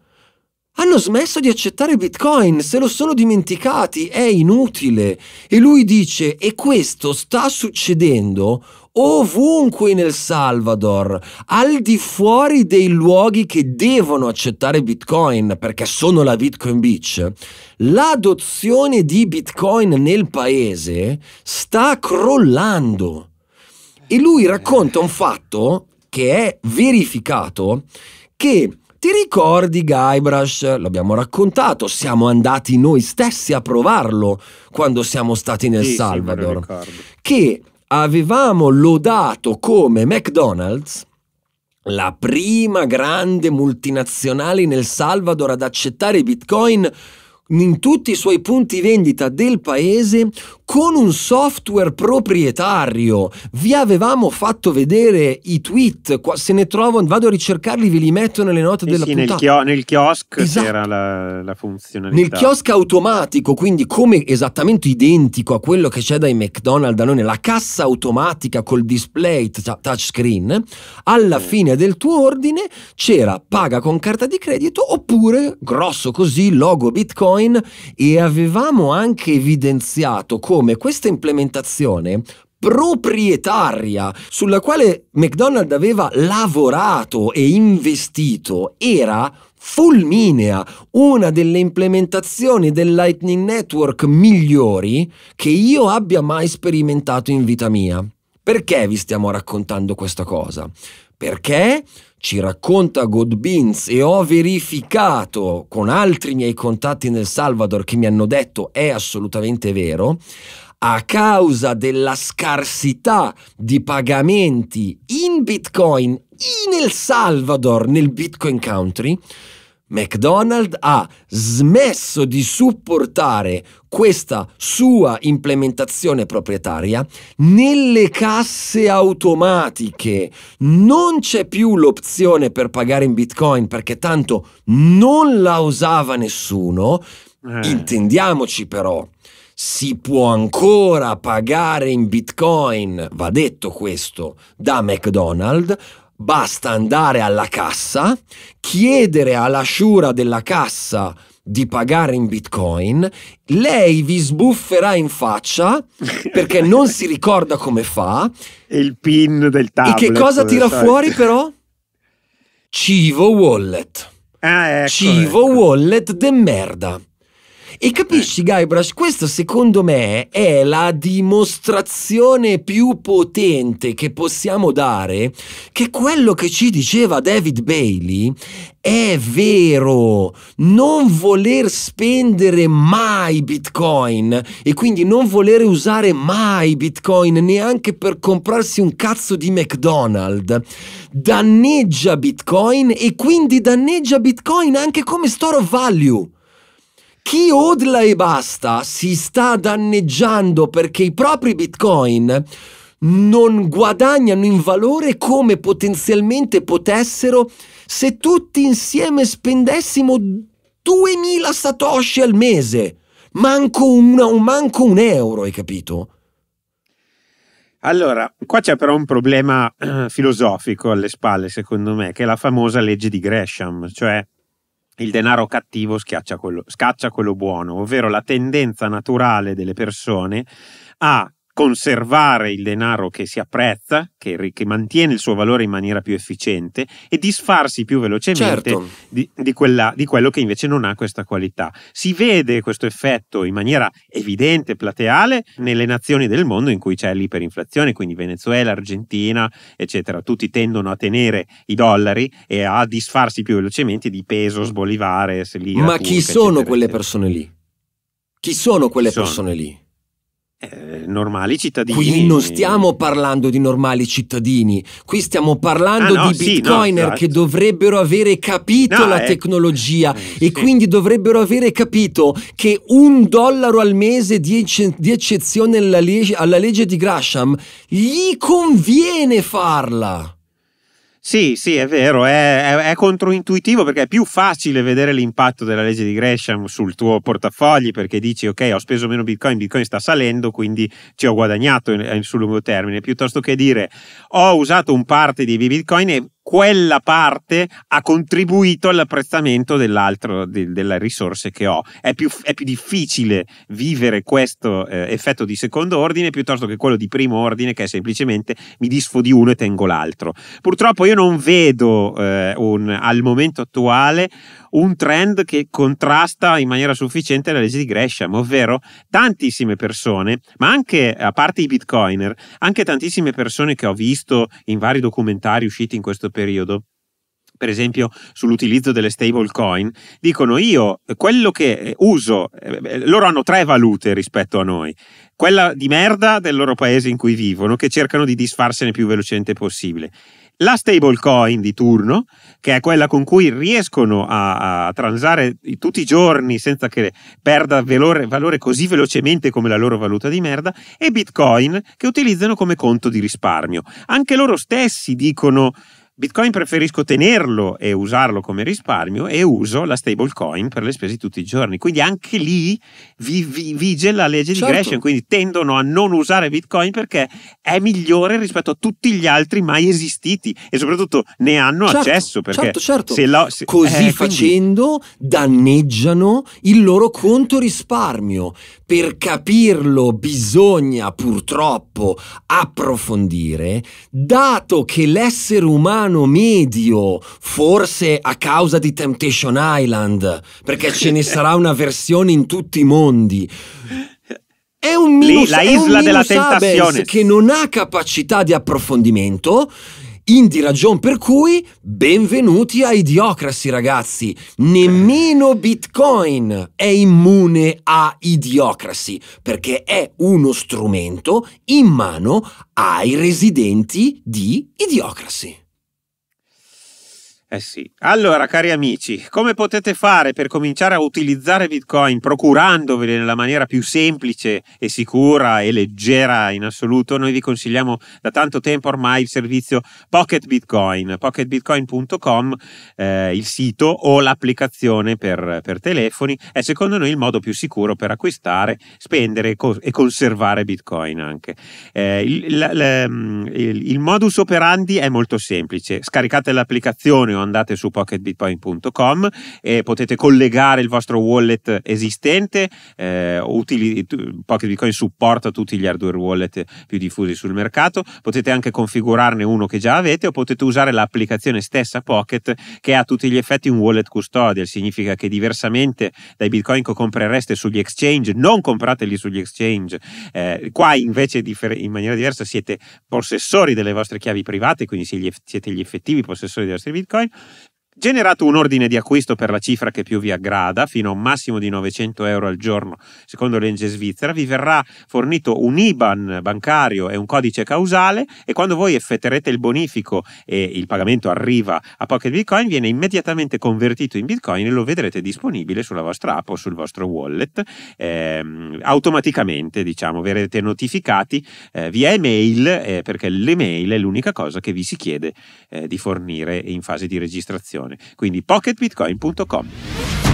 S1: hanno smesso di accettare Bitcoin, se lo sono dimenticati, è inutile. E lui dice, e questo sta succedendo ovunque nel Salvador, al di fuori dei luoghi che devono accettare Bitcoin, perché sono la Bitcoin Beach, l'adozione di Bitcoin nel paese sta crollando. E lui racconta un fatto che è verificato, che ti ricordi Guybrush? L'abbiamo raccontato, siamo andati noi stessi a provarlo quando siamo stati nel sì, Salvador. che avevamo lodato come McDonald's la prima grande multinazionale nel Salvador ad accettare Bitcoin in tutti i suoi punti vendita del paese con un software proprietario. Vi avevamo fatto vedere i tweet, se ne trovo vado a ricercarli, ve li metto nelle note della sì, puntata. Nel,
S2: chio- nel kiosco esatto. c'era la, la, funzionalità. Nel kiosco
S1: automatico, quindi come esattamente identico a quello che c'è dai McDonald's da noi, nella cassa automatica col display t- touchscreen, alla sì. fine del tuo ordine c'era paga con carta di credito oppure, grosso così, logo Bitcoin e avevamo anche evidenziato come come questa implementazione proprietaria sulla quale McDonald's aveva lavorato e investito era fulminea, una delle implementazioni del Lightning Network migliori che io abbia mai sperimentato in vita mia. Perché vi stiamo raccontando questa cosa? Perché ci racconta Godbins e ho verificato con altri miei contatti nel Salvador che mi hanno detto è assolutamente vero, a causa della scarsità di pagamenti in Bitcoin in El Salvador, nel Bitcoin Country, McDonald's ha smesso di supportare questa sua implementazione proprietaria nelle casse automatiche. Non c'è più l'opzione per pagare in Bitcoin perché tanto non la usava nessuno. Eh. Intendiamoci però, si può ancora pagare in Bitcoin, va detto questo, da McDonald's basta andare alla cassa, chiedere all'asciura della cassa di pagare in bitcoin, lei vi sbufferà in faccia perché non si ricorda come fa. E il pin del tablet. E che cosa tira fuori però? Civo Wallet. Ah, ecco, Civo ecco. Wallet de merda. E capisci, eh. Guybrush, questo secondo me è la dimostrazione più potente che possiamo dare che quello che ci diceva David Bailey è vero. Non voler spendere mai Bitcoin e quindi non volere usare mai Bitcoin neanche per comprarsi un cazzo di McDonald's danneggia Bitcoin e quindi danneggia Bitcoin anche come store of value. Chi odla e basta si sta danneggiando perché i propri bitcoin non guadagnano in valore come potenzialmente potessero se tutti insieme spendessimo 2000 satoshi al mese. Manco, una, manco un euro, hai capito?
S2: Allora, qua c'è però un problema eh, filosofico alle spalle, secondo me, che è la famosa legge di Gresham, cioè il denaro cattivo quello, scaccia quello buono, ovvero la tendenza naturale delle persone a conservare il denaro che si apprezza, che, che, mantiene il suo valore in maniera più efficiente e disfarsi più velocemente certo. di, di, quella, di, quello che invece non ha questa qualità. Si vede questo effetto in maniera evidente, plateale, nelle nazioni del mondo in cui c'è l'iperinflazione, quindi Venezuela, Argentina, eccetera. Tutti tendono a tenere i dollari e a disfarsi più velocemente di pesos, bolivare, lira. Ma chi turca,
S1: sono eccetera, quelle eccetera. persone lì?
S2: Chi sono quelle sono? persone lì?
S1: Eh, normali cittadini. Qui non stiamo parlando di normali cittadini, qui stiamo parlando ah, no, di bitcoiner sì, no, che dovrebbero avere capito no, la eh, tecnologia eh, e sì. quindi dovrebbero avere capito che un dollaro al mese di, ecce di eccezione
S2: alla legge, alla legge di Grasham gli conviene farla. Sì, sì, è vero, è, è, è, controintuitivo perché è più facile vedere l'impatto della legge di Gresham sul tuo portafogli perché dici ok ho speso meno bitcoin, bitcoin sta salendo quindi ci ho guadagnato in, in, sul lungo termine, piuttosto che dire ho usato un parte di bitcoin e quella parte ha contribuito all'apprezzamento dell'altro, de, delle risorse che ho. È più, è più difficile vivere questo eh, effetto di secondo ordine piuttosto che quello di primo ordine che è semplicemente mi disfo di uno e tengo l'altro. Purtroppo io non vedo eh, un, al momento attuale un trend che contrasta in maniera sufficiente la legge di Gresham, ovvero tantissime persone, ma anche a parte i bitcoiner, anche tantissime persone che ho visto in vari documentari usciti in questo periodo, per esempio sull'utilizzo delle stable coin, dicono io quello che eh, uso, eh, eh, loro hanno tre valute rispetto a noi, quella di merda del loro paese in cui vivono, che cercano di disfarsene più velocemente possibile. La stable coin di turno, che è quella con cui riescono a, a transare tutti i giorni senza che perda valore, valore così velocemente come la loro valuta di merda, e Bitcoin, che utilizzano come conto di risparmio. Anche loro stessi dicono Bitcoin preferisco tenerlo e usarlo come risparmio e uso la stablecoin per le spese tutti i giorni. Quindi anche lì vi, vi, vige la legge di certo. Gresham, quindi tendono a non usare Bitcoin perché è migliore rispetto a tutti gli altri mai esistiti e soprattutto ne hanno certo, accesso perché certo, certo. Se la, se, così eh, facendo quindi...
S1: danneggiano il loro conto risparmio. Per capirlo bisogna purtroppo approfondire, dato che l'essere umano italiano medio, forse a causa di Temptation Island, perché ce ne sarà una versione in tutti i mondi. È un minus, Lì, la isla della tentazione che non ha capacità di approfondimento Indi ragion per cui benvenuti a Idiocracy ragazzi, nemmeno Bitcoin è immune a Idiocracy perché è uno
S2: strumento in mano ai residenti di Idiocracy. Eh sì. Allora, cari amici, come potete fare per cominciare a utilizzare Bitcoin procurandovene nella maniera più semplice e sicura e leggera in assoluto? Noi vi consigliamo da tanto tempo ormai il servizio Pocket Bitcoin, pocketbitcoin.com, eh, il sito o l'applicazione per, per, telefoni. È secondo noi il modo più sicuro per acquistare, spendere e, co- e conservare Bitcoin anche. Eh, il, la, la, mm, il, il modus operandi è molto semplice. Scaricate l'applicazione o andate su pocketbitcoin.com e potete collegare il vostro wallet esistente. Eh, utili, Pocket Bitcoin supporta tutti gli hardware wallet più diffusi sul mercato. Potete anche configurarne uno che già avete o potete usare l'applicazione stessa Pocket che a tutti gli effetti un wallet custodial. Significa che diversamente dai bitcoin che comprereste sugli exchange, non comprateli sugli exchange. Eh, qua invece in maniera diversa siete possessori delle vostre chiavi private, quindi siete gli effettivi possessori dei vostri bitcoin line Generato un ordine di acquisto per la cifra che più vi aggrada, fino a un massimo di 900 euro al giorno, secondo l'Enge Svizzera, vi verrà fornito un IBAN bancario e un codice causale e quando voi effetterete il bonifico e il pagamento arriva a Pocket Bitcoin, viene immediatamente convertito in Bitcoin e lo vedrete disponibile sulla vostra app o sul vostro wallet. Ehm, automaticamente, diciamo, verrete notificati eh, via email, eh, perché l'email è l'unica cosa che vi si chiede eh, di fornire in fase di registrazione descrizione. Quindi pocketbitcoin.com.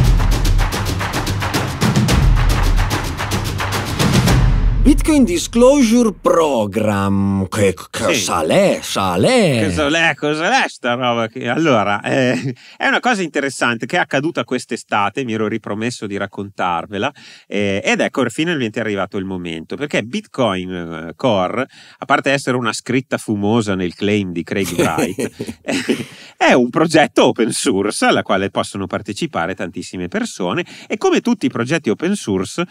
S1: Bitcoin Disclosure Program. Che salè, sì. salè.
S2: Cos'è, cos'è sta roba? Allora, eh, è una cosa interessante che è accaduta quest'estate, mi ero ripromesso di raccontarvela, eh, ed ecco finalmente è arrivato il momento, perché Bitcoin eh, Core, a parte essere una scritta fumosa nel claim di Craig Wright, è un progetto open source alla quale possono partecipare tantissime persone e come tutti i progetti open source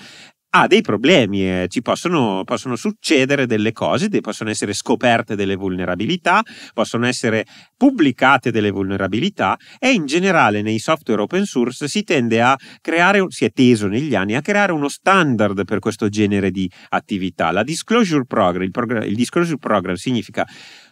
S2: ha dei problemi, eh, ci possono, possono, succedere delle cose, possono essere scoperte delle vulnerabilità, possono essere pubblicate delle vulnerabilità e in generale nei software open source si tende a creare, si è teso negli anni a creare uno standard per questo genere di attività. La disclosure program, il, progr- il disclosure program significa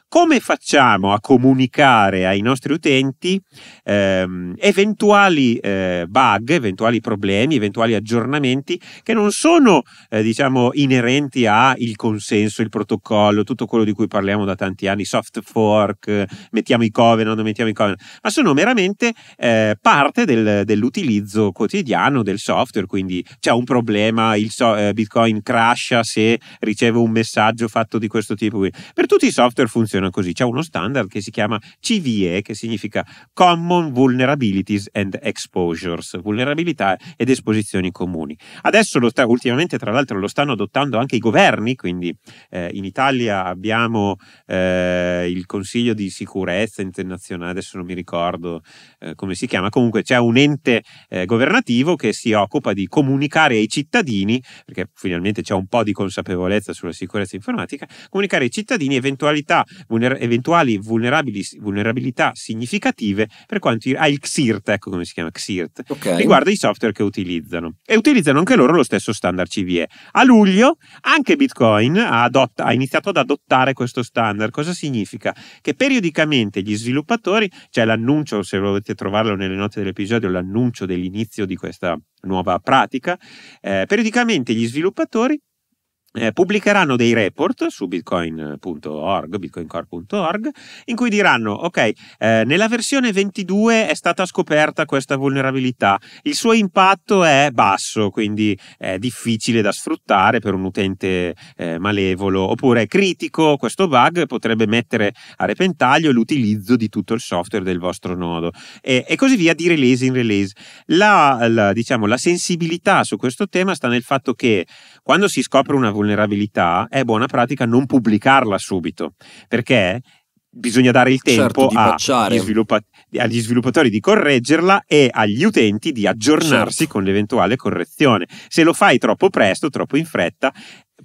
S2: come facciamo a comunicare ai nostri utenti ehm, eventuali eh, bug, eventuali problemi, eventuali aggiornamenti che non sono eh, diciamo inerenti al consenso, il protocollo, tutto quello di cui parliamo da tanti anni, soft fork, mettiamo i covenant, mettiamo i covenant, ma sono meramente eh, parte del, dell'utilizzo quotidiano del software, quindi c'è un problema, il so- eh, Bitcoin crasha se ricevo un messaggio fatto di questo tipo. Per tutti i software funziona funziona così. C'è uno standard che si chiama CVE, che significa Common Vulnerabilities and Exposures, vulnerabilità ed esposizioni comuni. Adesso sta, ultimamente, tra l'altro, lo stanno adottando anche i governi, quindi eh, in Italia abbiamo eh, il Consiglio di sicurezza internazionale, adesso non mi ricordo eh, come si chiama, comunque c'è un ente eh, governativo che si occupa di comunicare ai cittadini, perché finalmente c'è un po' di consapevolezza sulla sicurezza informatica, comunicare ai cittadini vulner- eventuali vulnerabilità significative per quanto ha ah, il XIRT, ecco come si chiama XIRT, okay. riguardo ai software che utilizzano. E utilizzano anche loro lo stesso standard CVE. A luglio anche Bitcoin ha, adotta- ha iniziato ad adottare questo standard. Cosa significa? Che periodicamente gli sviluppatori, c'è cioè l'annuncio, se lo potete trovarlo nelle note dell'episodio, l'annuncio dell'inizio di questa nuova pratica, eh, periodicamente gli sviluppatori eh, pubblicheranno dei report su bitcoin.org, bitcoincore.org, in cui diranno, ok, eh, nella versione 22 è stata scoperta questa vulnerabilità, il suo impatto è basso, quindi è difficile da sfruttare per un utente eh, malevolo, oppure è critico, questo bug potrebbe mettere a repentaglio l'utilizzo di tutto il software del vostro nodo e, e così via di release in release. La, la, diciamo, la sensibilità su questo tema sta nel fatto che quando si scopre una vulnerabilità è buona pratica non pubblicarla subito, perché bisogna dare il certo, tempo certo, agli, sviluppa- agli sviluppatori di correggerla e agli utenti di aggiornarsi certo. con l'eventuale correzione. Se lo fai troppo presto, troppo in fretta,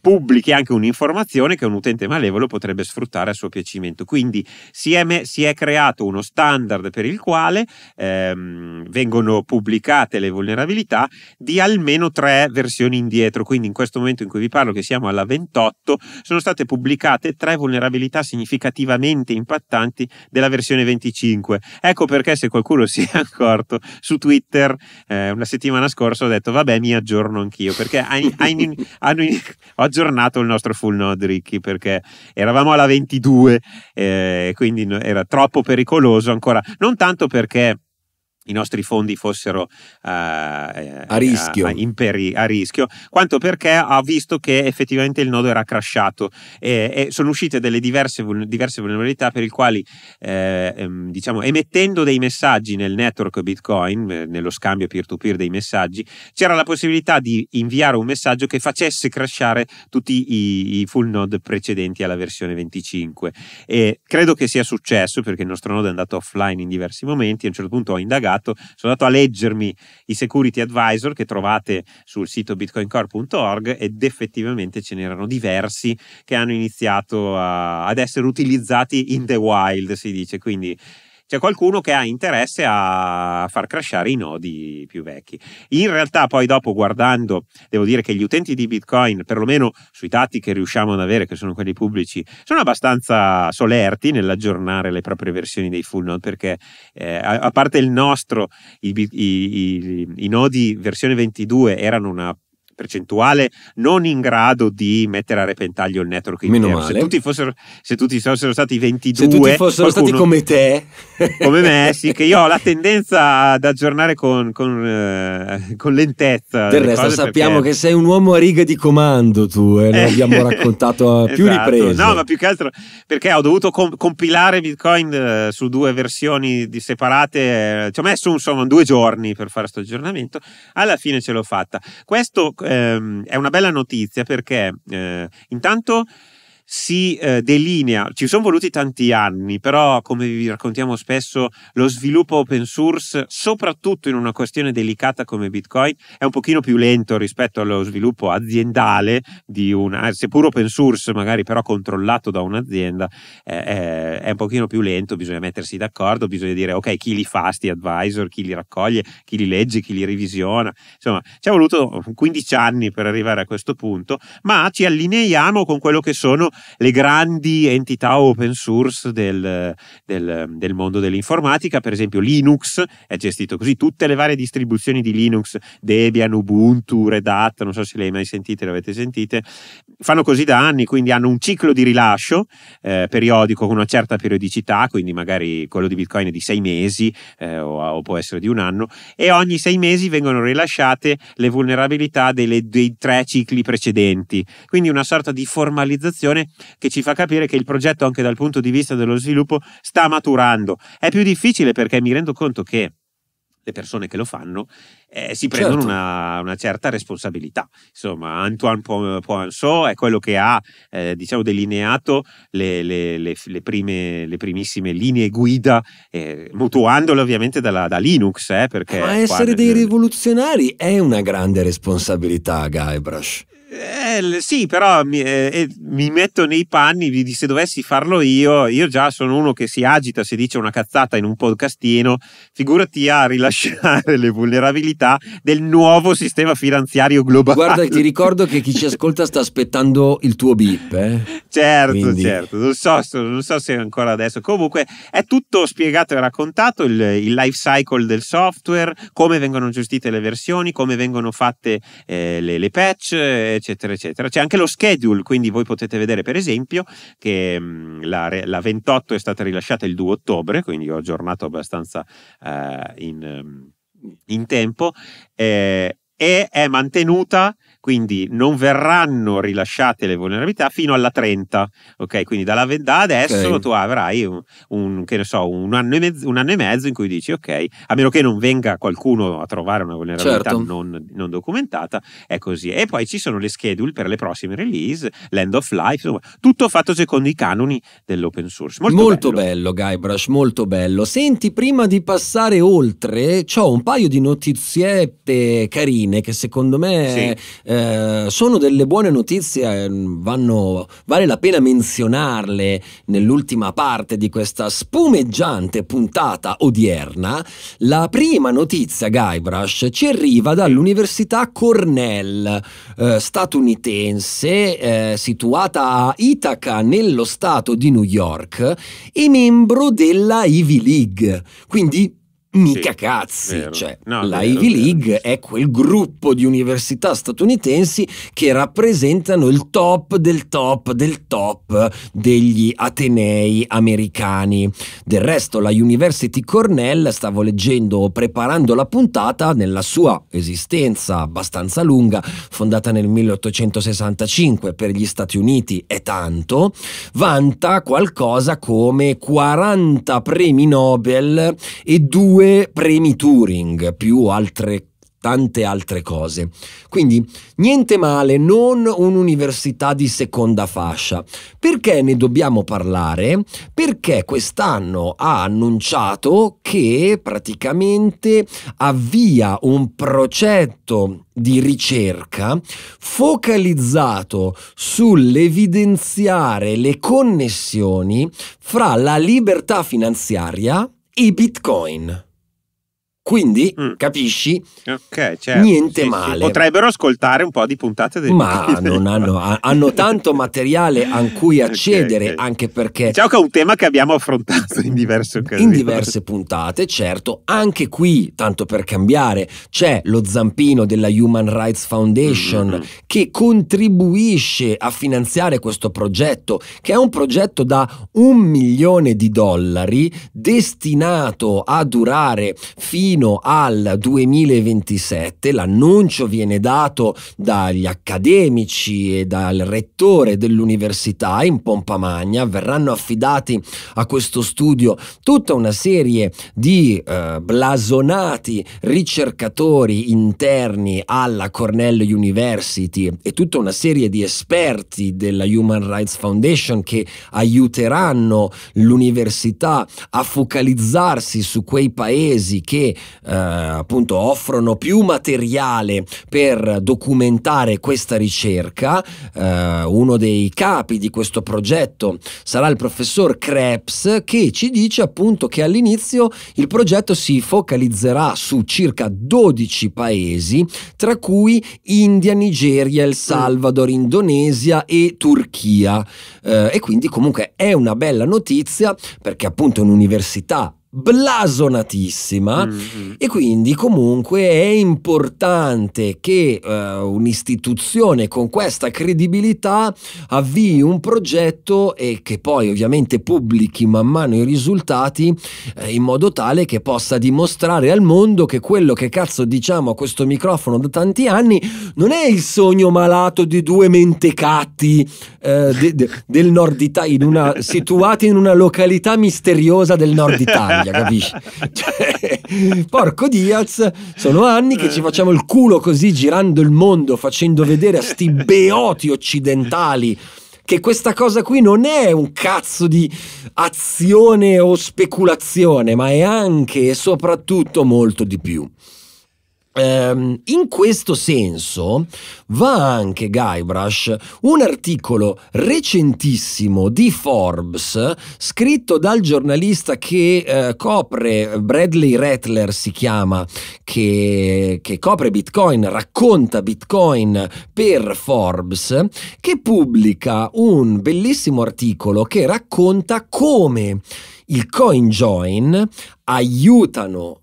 S2: pubblichi anche un'informazione che un utente malevolo potrebbe sfruttare a suo piacimento. Quindi si è, si è creato uno standard per il quale ehm, vengono pubblicate le vulnerabilità di almeno tre versioni indietro. Quindi in questo momento in cui vi parlo, che siamo alla 28, sono state pubblicate tre vulnerabilità significativamente impattanti della versione 25. Ecco perché se qualcuno si è accorto su Twitter eh, una settimana scorsa ho detto vabbè mi aggiorno anch'io perché hanno, hanno, aggiornato il nostro full node, Ricky, perché eravamo alla 22, eh, quindi era troppo pericoloso ancora. Non tanto perché i nostri fondi fossero uh, a, rischio. A, imperi, a, rischio. quanto perché ha visto che effettivamente il nodo era crashato e, e sono uscite delle diverse, diverse vulnerabilità per le quali, eh, ehm, diciamo, emettendo dei messaggi nel network Bitcoin, eh, nello scambio peer-to-peer dei messaggi, c'era la possibilità di inviare un messaggio che facesse crashare tutti i, i full node precedenti alla versione 25. E credo che sia successo perché il nostro nodo è andato offline in diversi momenti, a un certo punto ho indagato spiegato, sono andato a leggermi i security advisor che trovate sul sito bitcoincore.org ed effettivamente ce n'erano diversi che hanno iniziato a, ad essere utilizzati in the wild, si dice, quindi c'è qualcuno che ha interesse a far crashare i nodi più vecchi. In realtà poi dopo guardando, devo dire che gli utenti di Bitcoin, perlomeno sui dati che riusciamo ad avere, che sono quelli pubblici, sono abbastanza solerti nell'aggiornare le proprie versioni dei full node, perché eh, a parte il nostro, i, i, i, i nodi versione 22 erano una percentuale non in grado di mettere a repentaglio il network interno. Se tutti, fossero, se tutti fossero stati 22, se tutti fossero qualcuno, stati come te, come me, sì, che io ho la tendenza ad aggiornare con, con, eh, con lentezza. Del resto sappiamo perché... che
S1: sei un uomo a riga di comando tu, e eh, lo eh. abbiamo raccontato a più esatto. riprese. No, ma
S2: più che altro perché ho dovuto compilare Bitcoin eh, su due versioni separate, eh, ci ho messo insomma due giorni per fare questo aggiornamento, alla fine ce l'ho fatta. Questo ehm, è una bella notizia perché eh, intanto si eh, delinea, ci sono voluti tanti anni, però come vi raccontiamo spesso, lo sviluppo open source, soprattutto in una questione delicata come Bitcoin, è un pochino più lento rispetto allo sviluppo aziendale di una, eh, seppur open source magari però controllato da un'azienda, eh, eh, è un pochino più lento, bisogna mettersi d'accordo, bisogna dire ok chi li fa sti advisor, chi li raccoglie, chi li legge, chi li revisiona, insomma ci è voluto 15 anni per arrivare a questo punto, ma ci allineiamo con quello che sono le grandi entità open source del, del, del mondo dell'informatica, per esempio Linux è gestito così, tutte le varie distribuzioni di Linux, Debian, Ubuntu, Red Hat, non so se le hai mai sentite, le avete sentite, fanno così da anni, quindi hanno un ciclo di rilascio eh, periodico con una certa periodicità, quindi magari quello di Bitcoin è di sei mesi eh, o, o, può essere di un anno, e ogni sei mesi vengono rilasciate le vulnerabilità delle, dei tre cicli precedenti, quindi una sorta di formalizzazione che ci fa capire che il progetto anche dal punto di vista dello sviluppo sta maturando. È più difficile perché mi rendo conto che le persone che lo fanno eh, si prendono certo. una, una, certa responsabilità. Insomma, Antoine Poinceau è quello che ha eh, diciamo delineato le, le, le, le, prime, le primissime linee guida, eh, mutuandole ovviamente dalla, da Linux. Eh, Ma essere dei
S1: rivoluzionari è una grande responsabilità, Guybrush.
S2: Eh, sì, però mi, eh, mi, metto nei panni di, se dovessi farlo io, io già sono uno che si agita se dice una cazzata in un podcastino, figurati a rilasciare le vulnerabilità del nuovo sistema finanziario globale. Guarda, ti ricordo che chi ci ascolta sta aspettando il tuo bip. Eh? Certo, Quindi. certo, non so, non so, se ancora adesso. Comunque è tutto spiegato e raccontato, il, il life cycle del software, come vengono gestite le versioni, come vengono fatte eh, le, le patch eccetera, eccetera. C'è anche lo schedule, quindi voi potete vedere per esempio che mm, la, la 28 è stata rilasciata il 2 ottobre, quindi ho aggiornato abbastanza eh, in, mm, in, tempo, eh, e è mantenuta quindi non verranno rilasciate le vulnerabilità fino alla 30, ok? Quindi dalla, da adesso okay. tu avrai un, un, so, un, anno mezzo, un, anno e mezzo, in cui dici ok, a meno che non venga qualcuno a trovare una vulnerabilità certo. non, non, documentata, è così. E poi ci sono le schedule per le prossime release, l'end of life, insomma, tutto fatto secondo i canoni dell'open source.
S1: Molto, molto bello. bello Guybrush, molto bello. Senti, prima di passare oltre, ho un paio di notiziette carine che secondo me... Sì. Eh, eh, sono delle buone notizie, ehm, vanno, vale la pena menzionarle nell'ultima parte di questa spumeggiante puntata odierna. La prima notizia, Guybrush, ci arriva dall'Università Cornell eh, statunitense, eh, situata a Ithaca, nello stato di New York, e membro della Ivy League. Quindi Mica sì, cazzi, vero. cioè, no, la vero, Ivy League vero. è quel gruppo di università statunitensi che rappresentano il top del top del top degli atenei americani. Del resto la University Cornell, stavo leggendo preparando la puntata, nella sua esistenza abbastanza lunga, fondata nel 1865 per gli Stati Uniti è tanto, vanta qualcosa come 40 premi Nobel e due due premi Turing più altre tante altre cose. Quindi niente male, non un'università di seconda fascia. Perché ne dobbiamo parlare? Perché quest'anno ha annunciato che praticamente avvia un progetto di ricerca focalizzato sull'evidenziare le connessioni fra la libertà finanziaria e Bitcoin. Quindi, mm. capisci? Okay, certo. Niente sì, male. Sì.
S2: Potrebbero ascoltare un po' di puntate del Ma non hanno, hanno tanto materiale a cui accedere, okay, okay. anche perché... Diciamo che è un tema che abbiamo affrontato in diverse occasioni. In diverse
S1: puntate, certo. Anche qui, tanto per cambiare, c'è lo zampino della Human Rights Foundation mm -hmm. che contribuisce a finanziare questo progetto, che è un progetto da un milione di dollari destinato a durare fino fino al 2027. L'annuncio viene dato dagli accademici e dal rettore dell'università in pompa magna. Verranno affidati a questo studio tutta una serie di eh, blasonati ricercatori interni alla Cornell University e tutta una serie di esperti della Human Rights Foundation che aiuteranno l'università a focalizzarsi su quei paesi che eh, appunto offrono più materiale per documentare questa ricerca. Eh, uno dei capi di questo progetto sarà il professor Krebs che ci dice appunto che all'inizio il progetto si focalizzerà su circa 12 paesi, tra cui India, Nigeria, El Salvador, mm. Indonesia e Turchia. Eh, e quindi comunque è una bella notizia perché appunto un'università blasonatissima mm-hmm. e quindi comunque è importante che uh, un'istituzione con questa credibilità avvii un progetto e che poi ovviamente pubblichi man mano i risultati eh, in modo tale che possa dimostrare al mondo che quello che cazzo diciamo a questo microfono da tanti anni non è il sogno malato di due mentecatti eh, de- de- del nord Italia situati in una località misteriosa del nord Italia famiglia, capisci? Cioè, porco Diaz, sono anni che ci facciamo il culo così girando il mondo, facendo vedere a sti beoti occidentali che questa cosa qui non è un cazzo di azione o speculazione, ma è anche e soprattutto molto di più. Ehm, in questo senso va anche Guybrush un articolo recentissimo di Forbes scritto dal giornalista che eh, copre Bradley Rattler si chiama che, che, copre Bitcoin racconta Bitcoin per Forbes che pubblica un bellissimo articolo che racconta come il CoinJoin aiutano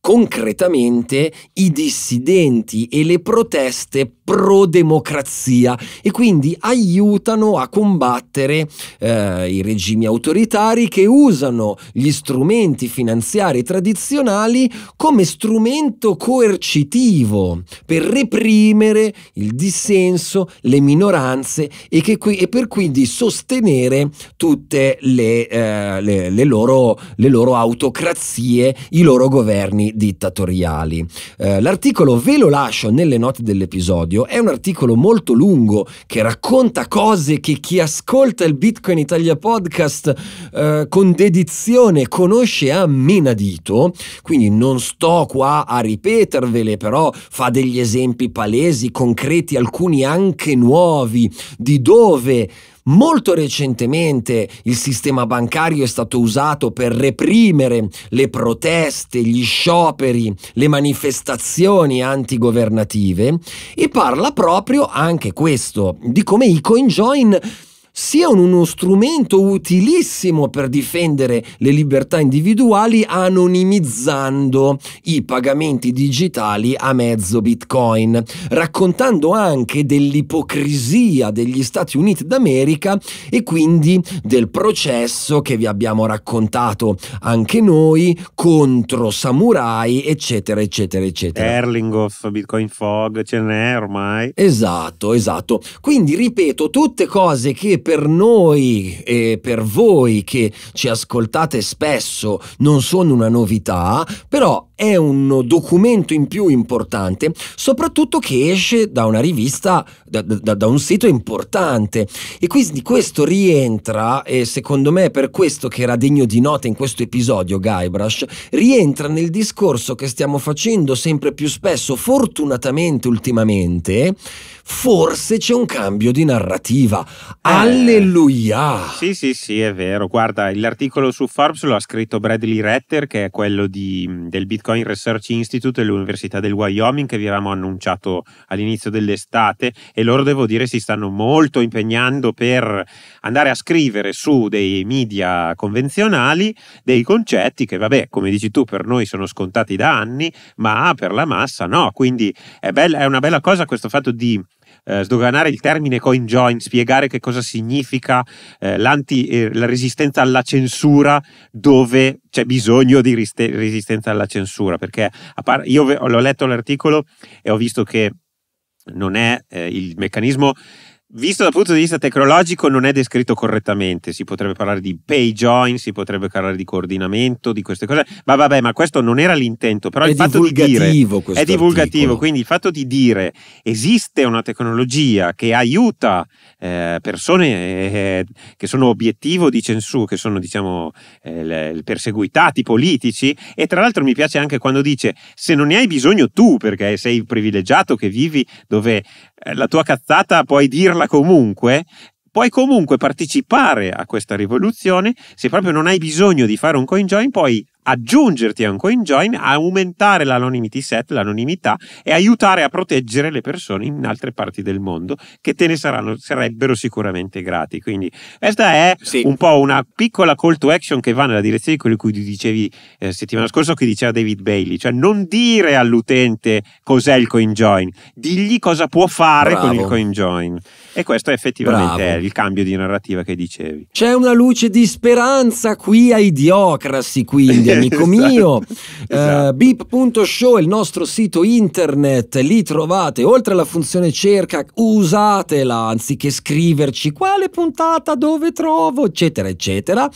S1: concretamente i dissidenti e le proteste pro-democrazia e quindi aiutano a combattere eh, i regimi autoritari che usano gli strumenti finanziari tradizionali come strumento coercitivo per reprimere il dissenso, le minoranze e, che qui, e per quindi sostenere tutte le, eh, le, le, loro, le loro autocrazie, i loro governi dittatoriali. Eh, l'articolo ve lo lascio nelle note dell'episodio, è un articolo molto lungo che racconta cose che chi ascolta il Bitcoin Italia podcast eh, con dedizione conosce a menadito, quindi non sto qua a ripetervele, però fa degli esempi palesi, concreti, alcuni anche nuovi, di dove Molto recentemente il sistema bancario è stato usato per reprimere le proteste, gli scioperi, le manifestazioni antigovernative e parla proprio anche questo, di come i CoinJoin siano uno strumento utilissimo per difendere le libertà individuali anonimizzando i pagamenti digitali a mezzo Bitcoin, raccontando anche dell'ipocrisia degli Stati Uniti d'America e quindi del processo che vi abbiamo raccontato anche noi contro samurai, eccetera, eccetera, eccetera.
S2: Erlinghoff,
S1: Bitcoin Fog, ce n'è ormai. Esatto, esatto. Quindi ripeto, tutte cose che Per per noi e per voi che ci ascoltate spesso non sono una novità, però è un documento in più importante, soprattutto che esce da una rivista, da, da, da un sito importante. E quindi questo rientra, e secondo me è per questo che era degno di nota in questo episodio Guybrush, rientra nel discorso che stiamo facendo sempre più spesso,
S2: fortunatamente ultimamente, forse c'è un cambio di narrativa. Eh, Alleluia! Sì, sì, sì, è vero. Guarda, l'articolo su Forbes lo ha scritto Bradley Retter, che è quello di, del Bitcoin Research Institute dell'Università del Wyoming, che vi avevamo annunciato all'inizio dell'estate, e loro, devo dire, si stanno molto impegnando per andare a scrivere su dei media convenzionali dei concetti che, vabbè, come dici tu, per noi sono scontati da anni, ma per la massa no. Quindi è, bella, è una bella cosa questo fatto di eh, sdoganare il termine coin join, spiegare che cosa significa eh, eh, la resistenza alla censura dove c'è bisogno di resistenza alla censura, perché par- io ve- l'ho letto l'articolo e ho visto che non è eh, il meccanismo Visto dal punto di vista tecnologico non è descritto correttamente, si potrebbe parlare di pay join, si potrebbe parlare di coordinamento, di queste cose, ma vabbè, ma questo non era l'intento, però è il fatto di dire è divulgativo, articolo. quindi il fatto di dire esiste una tecnologia che aiuta eh, persone eh, che sono obiettivo di censura, che sono diciamo eh, perseguitati politici e tra l'altro mi piace anche quando dice se non ne hai bisogno tu perché sei privilegiato che vivi dove eh, la tua cazzata puoi dirla farla comunque, puoi comunque partecipare a questa rivoluzione, se proprio non hai bisogno di fare un coin join, puoi aggiungerti a un coin join, aumentare l'anonimity set, l'anonimità e aiutare a proteggere le persone in altre parti del mondo che te ne saranno, sarebbero sicuramente grati. Quindi questa è sì. un po' una piccola call to action che va nella direzione di quello cui dicevi eh, settimana scorsa, che diceva David Bailey, cioè non dire all'utente cos'è il coin join, digli cosa può fare Bravo. con il coin join. E questo è effettivamente Bravo. il cambio di narrativa che dicevi.
S1: C'è una luce di speranza qui a Idiocrasi, quindi, amico esatto. mio. Eh, esatto. Uh, beep.show è il nostro sito internet, lì trovate, oltre alla funzione cerca, usatela anziché scriverci quale puntata, dove trovo, eccetera, eccetera.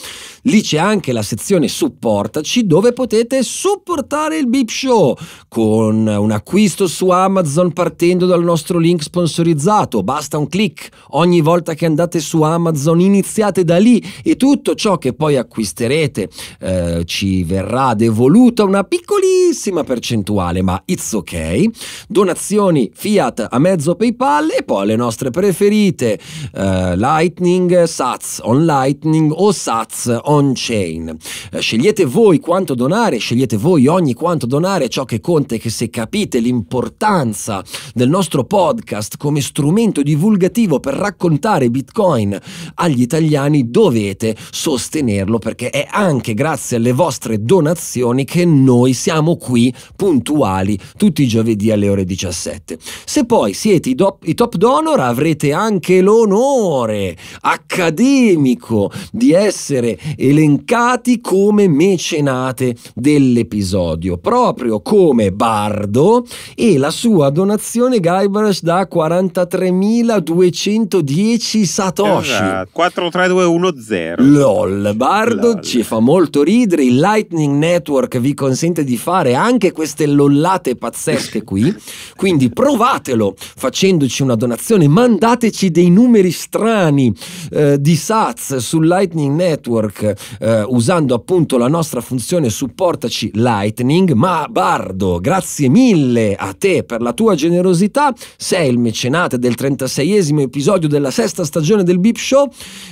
S1: Lì c'è anche la sezione supportaci dove potete supportare il Beep Show con un acquisto su Amazon partendo dal nostro link sponsorizzato. Basta un clic click, ogni volta che andate su Amazon iniziate da lì e tutto ciò che poi acquisterete eh, ci verrà devoluta una piccolissima percentuale, ma it's ok. Donazioni fiat a mezzo PayPal e poi le nostre preferite eh, Lightning, Sats on Lightning o Sats on Chain. Eh, scegliete voi quanto donare, scegliete voi ogni quanto donare, ciò che conta è che se capite l'importanza del nostro podcast come strumento divulgativo educativo per raccontare Bitcoin agli italiani, dovete sostenerlo perché è anche grazie alle vostre donazioni che noi siamo qui puntuali tutti i giovedì alle ore 17. Se poi siete i, do- i top donor avrete anche l'onore accademico di essere elencati come mecenate dell'episodio, proprio come Bardo e la sua donazione Guybrush da 43.200 210 satoshi. Esatto. 43210. LOL. Bardo Lol. ci fa molto ridere. Il Lightning Network vi consente di fare anche queste lollate pazzesche qui. Quindi provatelo facendoci una donazione. Mandateci dei numeri strani eh, di sats sul Lightning Network eh, usando appunto la nostra funzione supportaci Lightning. Ma Bardo, grazie mille a te per la tua generosità. Sei il mecenate del 36esimo quindicesimo episodio della sesta stagione del Beep Show,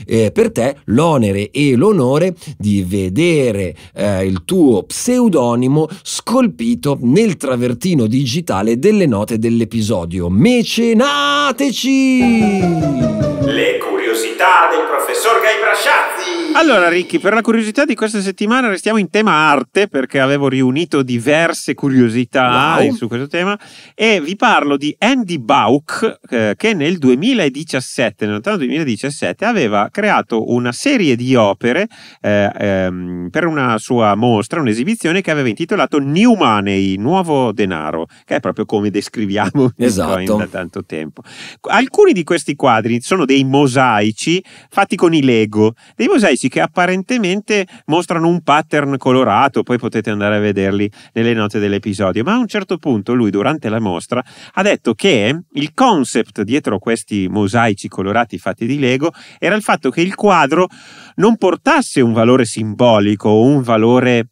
S1: eh, per te l'onere e l'onore di vedere eh, il tuo pseudonimo scolpito nel travertino digitale delle note
S2: dell'episodio. Mecenateci! Le curiosità del professor Gai Brasciazzi. Allora, Ricchi, per la curiosità di questa settimana restiamo in tema arte perché avevo riunito diverse curiosità wow. su questo tema e vi parlo di Andy Bauck eh, che nel 2017, nel 2017 aveva creato una serie di opere eh, ehm, per una sua mostra, un'esibizione che aveva intitolato New Money, Nuovo Denaro, che è proprio come descriviamo esatto. da tanto tempo. Alcuni di questi quadri sono dei mosaici mosaici fatti con i Lego, dei mosaici che apparentemente mostrano un pattern colorato, poi potete andare a vederli nelle note dell'episodio, ma a un certo punto lui durante la mostra ha detto che il concept dietro questi mosaici colorati fatti di Lego era il fatto che il quadro non portasse un valore simbolico o un valore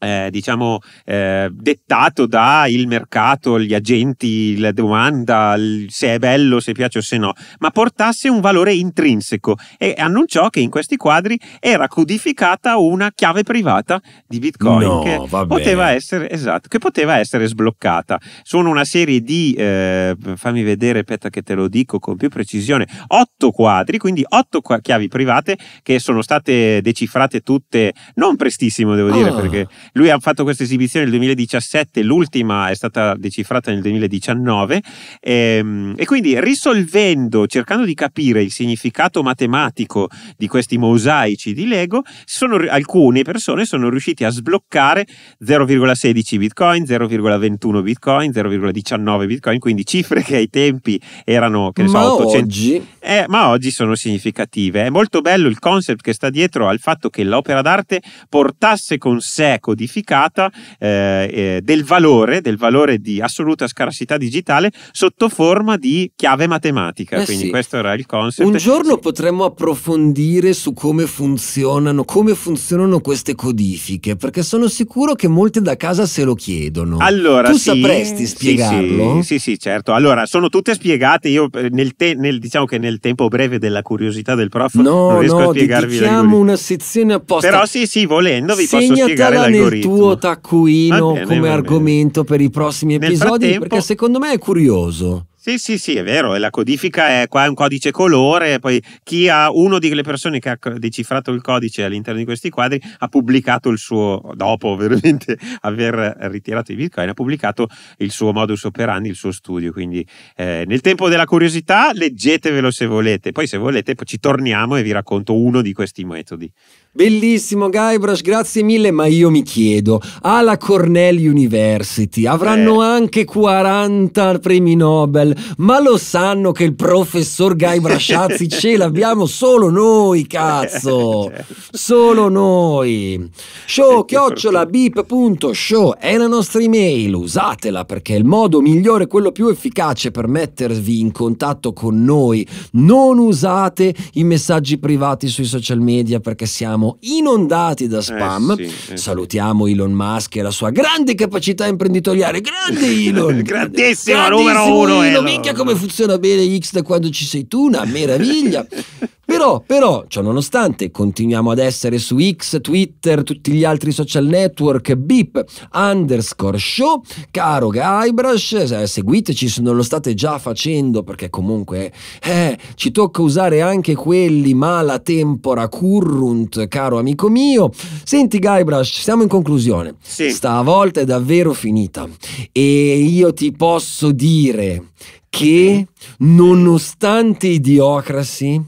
S2: eh, diciamo, eh, dettato dal mercato, gli agenti, la domanda, se è bello, se piace o se no, ma portasse un valore intrinseco e annunciò che in questi quadri era codificata una chiave privata di Bitcoin no, che, poteva essere, esatto, che, poteva essere, sbloccata. Sono una serie di, eh, fammi vedere, aspetta che te lo dico con più precisione, otto quadri, quindi otto chiavi private che sono state decifrate tutte non prestissimo, devo dire, ah. perché lui ha fatto questa esibizione nel 2017, l'ultima è stata decifrata nel 2019 e, ehm, e quindi risolvendo, cercando di capire il significato matematico di questi mosaici di Lego, sono, alcune persone sono riuscite a sbloccare 0,16 bitcoin, 0,21 bitcoin, 0,19 bitcoin, quindi cifre che ai tempi erano, che ne so, 800. Oggi... Eh, ma oggi sono significative. È molto bello il concept che sta dietro al fatto che l'opera d'arte portasse con sé, modificata eh, eh, del valore, del valore di assoluta scarsità digitale sotto forma di chiave matematica. Eh Quindi sì. questo era il concept. Un giorno sì. potremmo
S1: approfondire su come funzionano, come funzionano queste codifiche, perché sono sicuro che molte da casa se lo chiedono. Allora, tu sì, sapresti spiegarlo? Sì,
S2: sì, certo. Allora, sono tutte spiegate. Io eh, nel, te, nel diciamo che nel tempo breve della curiosità del prof no, non riesco no, a spiegarvi. No, dedichiamo
S1: una sezione apposta. Però sì,
S2: sì, volendo vi Segnatala posso spiegare l'algoritmo algoritmo.
S1: tuo taccuino bene, come argomento per i prossimi Nel episodi frattempo... perché secondo me è
S2: curioso. Sì, sì, sì, è vero, la codifica è qua un codice colore, poi chi ha uno delle persone che ha decifrato il codice all'interno di questi quadri ha pubblicato il suo, dopo veramente aver ritirato i bitcoin, ha pubblicato il suo modus operandi, il suo studio, quindi eh, nel tempo della curiosità leggetevelo se volete, poi se volete poi ci torniamo e vi racconto uno di questi metodi. Bellissimo Guybrush, grazie mille, ma io mi
S1: chiedo, alla Cornell University avranno eh. anche 40 premi Nobel, ma lo sanno che il professor Guybrushazzi ce l'abbiamo solo noi, cazzo! Eh, certo. Solo noi! Show chiocciola beep.show è la nostra email, usatela perché è il modo migliore, quello più efficace per mettervi in contatto con noi. Non usate i messaggi privati sui social media perché siamo siamo inondati da eh, spam. Eh sì, eh Salutiamo sì. Elon Musk e la sua grande capacità imprenditoriale. Grande Elon! Grandissimo, grandissimo numero uno! Elon. Elon. Minchia come funziona bene X da quando ci sei tu, una meraviglia! Però, però, ciò nonostante, continuiamo ad essere su X, Twitter, tutti gli altri social network, beep, underscore show, caro Guybrush, seguiteci se non lo state già facendo, perché comunque eh, ci tocca usare anche quelli mala tempora currunt, caro amico mio. Senti Guybrush, siamo in conclusione. Sì. Stavolta è davvero finita. E io ti posso dire che, nonostante Idiocracy,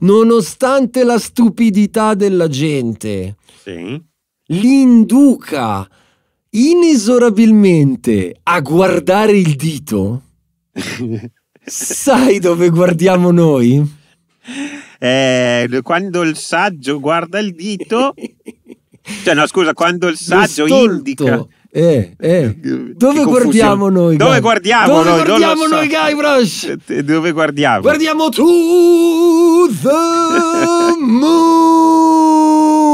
S1: nonostante la stupidità della gente, sì. li induca inesorabilmente a guardare il dito,
S2: sai dove guardiamo noi? Eh, quando il saggio guarda il dito, cioè no scusa, quando il saggio indica
S1: eh, eh.
S2: Dove guardiamo noi? Dove guardiamo dove noi? Guardiamo noi, Guybrush? Eh, eh, dove guardiamo? Guardiamo to the moon.